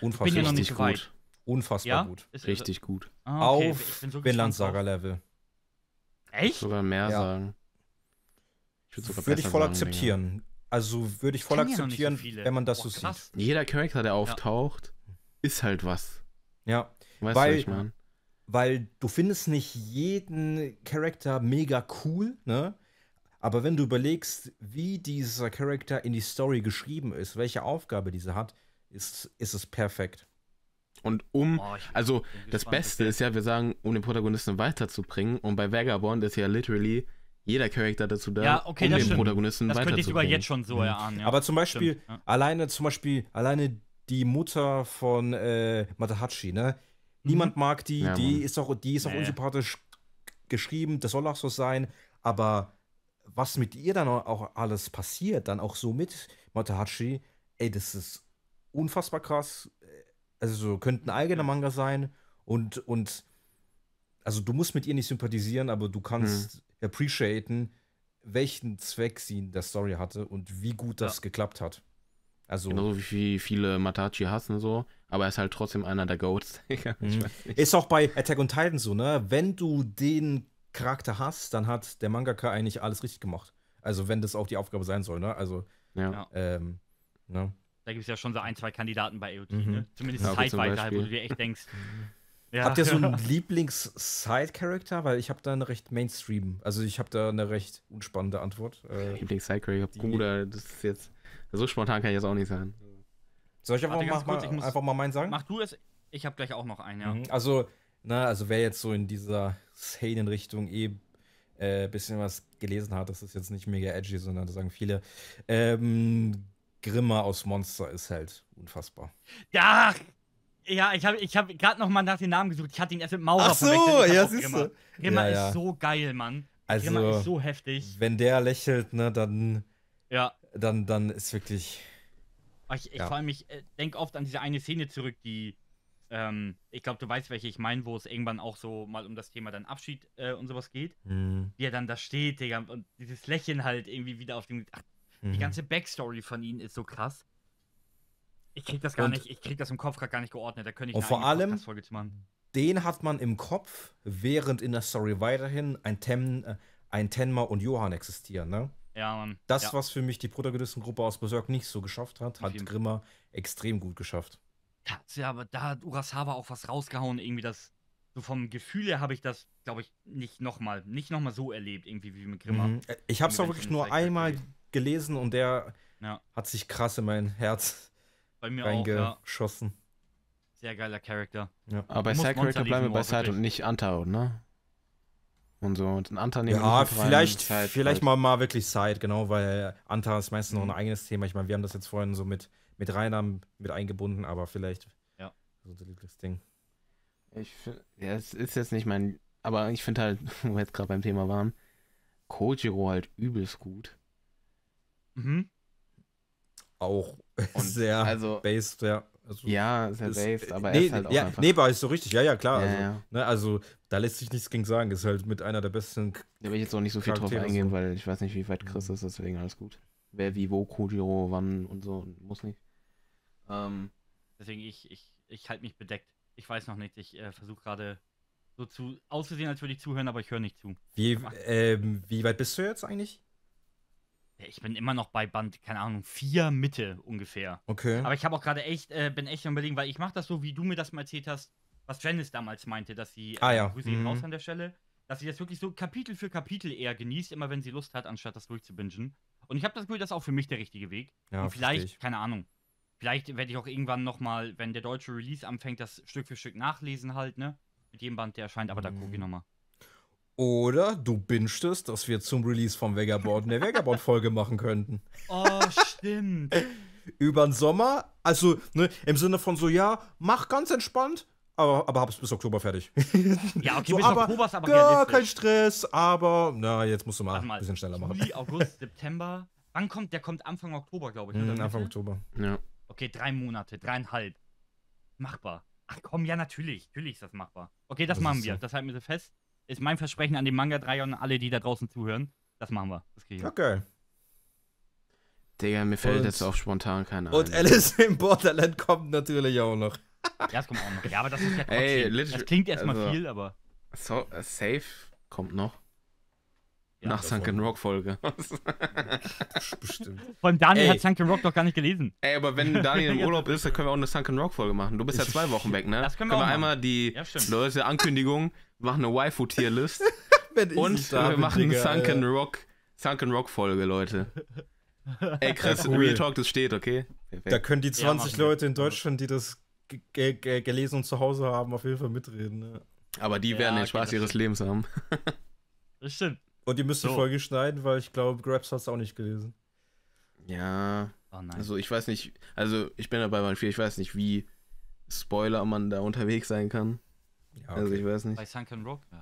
Unfassbar ich bin ja noch nicht gut. weit. Unfassbar ja? gut. Ist Richtig also, gut. Ah, okay. Auf so Saga level Echt? Ich würde Sogar mehr ja. sagen. Ich würde sogar Würde ich voll sagen, akzeptieren. Länger. Also würde ich voll Kennen akzeptieren, ja so wenn man das Boah, so sieht. Jeder Charakter, der auftaucht, ist halt was. Ja. Weißt weil, du, was ich meine? Weil du findest nicht jeden Charakter mega cool, ne? Aber wenn du überlegst, wie dieser Charakter in die Story geschrieben ist, welche Aufgabe diese hat, ist, ist es perfekt. Und um, oh, also das gespannt, Beste ist ja, wir sagen, um den Protagonisten weiterzubringen. Und bei Vagabond ist ja literally jeder Charakter dazu da, ja, okay, um den stimmt. Protagonisten das weiterzubringen. Das könnte ich sogar jetzt schon so mhm. erahnen. Ja. Aber zum Beispiel stimmt, ja. alleine, zum Beispiel alleine die Mutter von äh, Matahachi, ne? Mhm. Niemand mag die, die ist auch, die ist auch nee. unsympathisch geschrieben. Das soll auch so sein. Aber was mit ihr dann auch alles passiert, dann auch so mit Matahachi, ey, das ist unfassbar krass also so könnten eigene mhm. Manga sein und, und also du musst mit ihr nicht sympathisieren, aber du kannst mhm. appreciaten, welchen Zweck sie in der Story hatte und wie gut das ja. geklappt hat. Also Genauso wie viele Matachi hassen so, aber er ist halt trotzdem einer der Goats. (laughs) Mhm. Ist auch bei Attack on Titan so, ne? Wenn du den Charakter hast, dann hat der Mangaka eigentlich alles richtig gemacht. Also wenn das auch die Aufgabe sein soll, ne? Also ja. ähm, ne? Da gibt es ja schon so ein, zwei Kandidaten bei AOT, mhm. ne? Zumindest ja, zeitweise, zum wo du dir echt denkst. (laughs) ja. Habt ihr so einen (laughs) Lieblings-Side-Character? Weil ich habe da eine recht Mainstream, also ich habe da eine recht unspannende Antwort. Äh. Lieblings-Side-Character, Bruder, das ist jetzt, so spontan kann ich jetzt auch nicht sein. Soll ich, Warte, mal, kurz, ich muss, einfach mal meinen sagen? Mach du es, ich habe gleich auch noch einen, ja. Mhm. Also, na, ne, also wer jetzt so in dieser Szenen-Richtung eh äh, bisschen was gelesen hat, das ist jetzt nicht mega edgy, sondern das sagen viele. Ähm, Grimma aus Monster ist halt unfassbar. Ja, ja, ich habe ich hab gerade noch mal nach dem Namen gesucht. Ich hatte ihn erst mit Maurer Ach so, ja, siehst Grimmer. du. Grimma ja, ja. ist so geil, Mann. Also, Grimmer ist so heftig. Wenn der lächelt, ne, dann. Ja. Dann, dann ist wirklich. Ich, ich ja. vor allem, äh, denke oft an diese eine Szene zurück, die. Ähm, ich glaube, du weißt, welche ich meine, wo es irgendwann auch so mal um das Thema dann Abschied äh, und sowas geht. Mhm. Wie er dann da steht, Digga, und dieses Lächeln halt irgendwie wieder auf dem. Ach, Mhm. Die ganze Backstory von ihnen ist so krass. Ich krieg das gar und, nicht, ich krieg das im Kopf gerade gar nicht geordnet. Da könnte ich und vor allem, den hat man im Kopf, während in der Story weiterhin ein, Tem, äh, ein Tenma und Johann existieren, ne? Ja, Mann. Das, ja. was für mich die Protagonistengruppe aus Berserk nicht so geschafft hat, hat Grimmer extrem gut geschafft. Ja, aber da hat Urasawa auch was rausgehauen, irgendwie das. So vom Gefühl her habe ich das, glaube ich, nicht nochmal, nicht nochmal so erlebt, irgendwie wie mit Grimmer. Mhm. Äh, ich habe es auch wirklich nur einmal erlebt gelesen und der ja. hat sich krass in mein Herz bei mir reingeschossen. Auch, ja. Sehr geiler Charakter. Ja. Aber bei Side Character bleiben wir bei Side und nicht Anta, ne? Und so. Und Anta nehmen Ja, vielleicht, rein, vielleicht mal, mal wirklich Side, genau, weil Anta ist meistens mhm. noch ein eigenes Thema. Ich meine, wir haben das jetzt vorhin so mit, mit Rainer mit eingebunden, aber vielleicht ja. so unser Lieblingsding. Ich finde, ja, es ist jetzt nicht mein, aber ich finde halt, (laughs) wo wir jetzt gerade beim Thema waren, Kojiro halt übelst gut. Mhm. Auch (laughs) und sehr also, based, ja. Also, ja, sehr based, aber nee, er ist halt ja, auch einfach... Nee, war ist so richtig, ja, ja, klar. Ja, also, ja. Ne, also, da lässt sich nichts gegen sagen. Ist halt mit einer der besten Da will ich jetzt auch nicht so viel Charaktere drauf eingehen, so. weil ich weiß nicht, wie weit Chris mhm. ist, deswegen alles gut. Wer, wie, wo, Kojiro, wann und so, muss nicht. Ähm, deswegen, ich, ich, ich halte mich bedeckt. Ich weiß noch nicht, ich äh, versuche gerade so zu, auszusehen, als würde ich zuhören, aber ich höre nicht zu. Wie, ähm, wie weit bist du jetzt eigentlich? ich bin immer noch bei Band, keine Ahnung, vier Mitte ungefähr. Okay. Aber ich habe auch gerade echt, äh, bin echt überlegen, weil ich mache das so, wie du mir das mal erzählt hast, was Janice damals meinte, dass sie, ah, äh, ah, ja. Grüße mhm. raus an der Stelle, dass sie das wirklich so Kapitel für Kapitel eher genießt, immer wenn sie Lust hat, anstatt das durchzubingen. Und ich habe das Gefühl, das ist auch für mich der richtige Weg. Ja, Und vielleicht, richtig. keine Ahnung, vielleicht werde ich auch irgendwann nochmal, wenn der deutsche Release anfängt, das Stück für Stück nachlesen halt, ne? Mit jedem Band, der erscheint, aber mhm. da gucke ich nochmal. Oder du binstest, dass wir zum Release vom Vegaboard eine vegaboard folge machen könnten. (laughs) Oh, stimmt. Über den Sommer, also ne, im Sinne von so, ja, mach ganz entspannt, aber, aber hab's bis Oktober fertig. (laughs) Ja, okay, so, bis aber, Oktober ist aber Ja, kein Stress, aber na, jetzt musst du mal, mal ein bisschen schneller machen. Juli, August, September. Wann kommt? Der kommt Anfang Oktober, glaube ich. Mhm, Anfang Oktober. Ja. Okay, drei Monate, dreieinhalb. Machbar. Ach komm, ja, natürlich. Natürlich ist das machbar. Okay, das, das machen wir. So. Das halten wir fest. Ist mein Versprechen an den Manga-Dreier und alle, die da draußen zuhören. Das machen wir. Das kriegen wir. Okay. Digga, mir fällt und, jetzt auch spontan keiner Und ein. Alice in Borderland kommt natürlich auch noch. Ja, das kommt auch noch. Ja, aber das ist ja (laughs) trotzdem. Ey, das klingt erstmal also, viel, aber. So, uh, safe kommt noch. Ja, Nach Sunken Rock Folge. (laughs) Bestimmt. Von Daniel Ey. hat Sunken Rock doch gar nicht gelesen. Ey, aber wenn Daniel (laughs) im Urlaub ist, dann können wir auch eine Sunken Rock Folge machen. Du bist ja zwei Wochen weg, ne? Das können wir, können wir einmal die ja, Leute Ankündigung machen eine Waifu-Tierlist (laughs) und wir machen Digga, Sunken Alter. Rock, Sunken Rock-Folge, Leute. Ey, Chris, cool. Real Talk, das steht, okay? Perfekt. Da können die 20 ja, Leute in Deutschland, die das gelesen und zu Hause haben, auf jeden Fall mitreden. Ne? Aber die ja, werden den Spaß genau, ihres stimmt. Lebens haben. (laughs) das stimmt. Und die müssen so. die Folge schneiden, weil ich glaube, Grabs hat es auch nicht gelesen. Ja. Oh also ich weiß nicht, also ich bin dabei bei 4, ich weiß nicht, wie Spoiler man da unterwegs sein kann. Ja, also, okay. Also ich weiß nicht. Bei Sunken Rock, ja.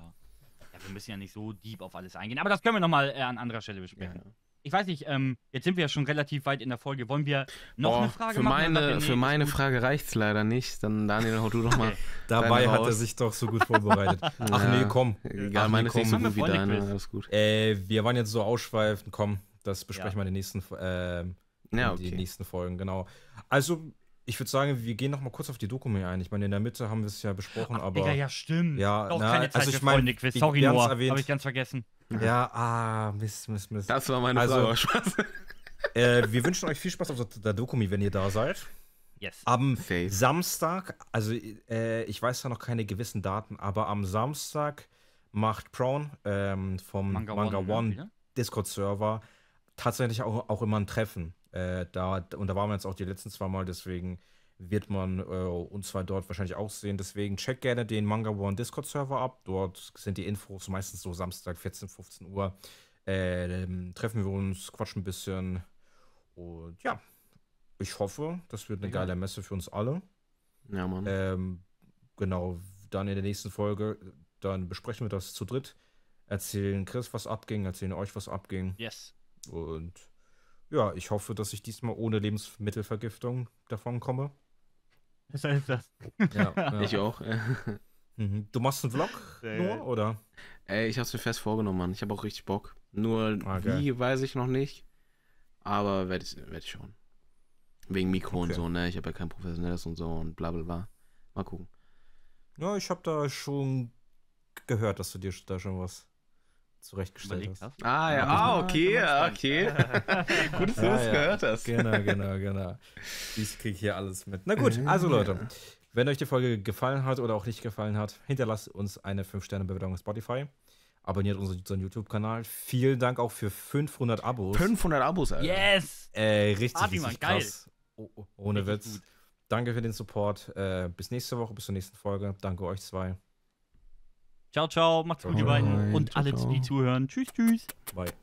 ja. Wir müssen ja nicht so deep auf alles eingehen, aber das können wir nochmal äh, an anderer Stelle besprechen. Ja. Ich weiß nicht, ähm, jetzt sind wir ja schon relativ weit in der Folge. Wollen wir noch Boah, eine Frage für machen? Meine, nee, für meine Frage reicht es leider nicht. Dann, Daniel, hau du nochmal. (laughs) Dabei hat er sich doch so gut vorbereitet. (laughs) Ach ja. nee, komm. Egal, Ach, meine nee, ist so gut wie deine. Alles gut. Äh, wir waren jetzt so ausschweifend. Komm, das besprechen wir in den nächsten, äh, ja, okay. die nächsten Folgen, genau. Also, ich würde sagen, wir gehen noch mal kurz auf die Doku ein. Ich meine, in der Mitte haben wir es ja besprochen, Ach, aber. Digga, ja, stimmt. Ja, Doch, na, keine also Zeit also ich meine, Sorry, Noah, habe ich ganz vergessen. Ja, ah, Mist, Mist, Mist. Das war meine also, Spaß. äh, wir wünschen euch viel Spaß auf der Dokumi, wenn ihr da seid. Yes. Am Safe. Samstag, also äh, ich weiß ja noch keine gewissen Daten, aber am Samstag macht Prone ähm, vom Manga, Manga One, One Discord-Server tatsächlich auch, auch immer ein Treffen. Äh, da, und da waren wir jetzt auch die letzten zwei Mal, deswegen wird man äh, uns zwar dort wahrscheinlich auch sehen. Deswegen check gerne den Manga One Discord-Server ab. Dort sind die Infos meistens so Samstag 14, 15 Uhr. Äh, treffen wir uns, quatschen ein bisschen. Und ja, ich hoffe, das wird eine ja. geile Messe für uns alle. Ja, Mann. Ähm, genau, dann in der nächsten Folge, dann besprechen wir das zu dritt. Erzählen Chris, was abging, erzählen euch, was abging. Yes. Und ja, ich hoffe, dass ich diesmal ohne Lebensmittelvergiftung davonkomme. Besser als das. Ja, (laughs) ja. Ich auch. (laughs) Mhm. Du machst einen Vlog nur, oder? Ey, ich hab's mir fest vorgenommen, Mann. Ich habe auch richtig Bock. Nur okay. Ah, wie, weiß ich noch nicht. Aber werde ich, werd ich schon. Wegen Mikro okay. und so, ne? Ich habe ja kein professionelles und so und bla bla bla. Mal gucken. Ja, ich habe da schon gehört, dass du dir da schon was zurechtgestellt hast. Ah ja, ah, okay, okay. gut, dass du das gehört hast. Genau, genau, genau. Ich kriege hier alles mit. Na gut, also Leute, wenn euch die Folge gefallen hat oder auch nicht gefallen hat, hinterlasst uns eine 5-Sterne-Bewertung auf Spotify. Abonniert unseren YouTube-Kanal. Vielen Dank auch für 500 Abos. 500 Abos, Alter. Yes! Äh, richtig, Party, richtig Mann, krass. Geil. Oh, oh, ohne richtig Witz. Gut. Danke für den Support. Äh, bis nächste Woche, bis zur nächsten Folge. Danke euch zwei. Ciao, ciao. Macht's gut, ihr beiden. Und ciao, alle, ciao. die zuhören. Tschüss, tschüss. Bye.